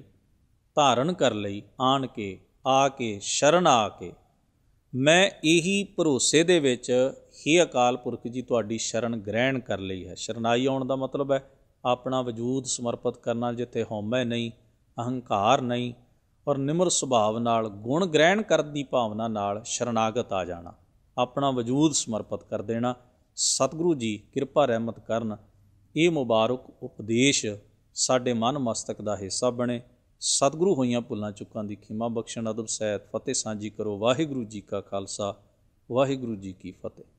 ਧਾਰਨ ਕਰ ਲਈ ਆਣ ਕੇ ਆ ਕੇ ਸ਼ਰਨ ਆ ਕੇ ਮੈਂ ਇਹੀ ਭਰੋਸੇ ਦੇ ਵਿੱਚ ਹੀ ਅਕਾਲ ਪੁਰਖ ਜੀ ਤੁਹਾਡੀ ਸ਼ਰਨ ਗ੍ਰਹਿਣ ਕਰ ਲਈ ਹੈ ਸ਼ਰਨਾਈ ਆਉਣ ਦਾ ਮਤਲਬ ਹੈ ਆਪਣਾ ਵਜੂਦ ਸਮਰਪਿਤ ਕਰਨਾ ਜਿੱਥੇ ਹਉਮੈ ਨਹੀਂ ਅਹੰਕਾਰ ਨਹੀਂ ਔਰ ਨਿਮਰ ਸੁਭਾਵ ਨਾਲ ਗੁਣ ਗ੍ਰਹਿਣ ਕਰਨ ਦੀ ਭਾਵਨਾ ਨਾਲ ਸ਼ਰਨਾਗਤ ਆ ਜਾਣਾ ਆਪਣਾ ਵਜੂਦ ਸਮਰਪਿਤ ਕਰ ਦੇਣਾ ਸਤਿਗੁਰੂ ਜੀ ਕਿਰਪਾ ਰਹਿਮਤ ਕਰਨ ਇਹ ਮੁਬਾਰਕ ਉਪਦੇਸ਼ ਸਾਡੇ ਮਨ ਮਸਤਕ ਦਾ ਹਿੱਸਾ ਬਣੇ ਸਤਿਗੁਰੂ ਹੋਈਆਂ ਭੁੱਲਾਂ ਚੁੱਕਾਂ ਦੀ ਖਿਮਾ ਬਖਸ਼ਣ ਅਦਬ ਸਹਿਤ ਫਤਿਹ ਸਾਂਝੀ ਕਰੋ ਵਾਹਿਗੁਰੂ ਜੀ ਕਾ ਖਾਲਸਾ ਵਾਹਿਗੁਰੂ ਜੀ ਕੀ ਫਤਿਹ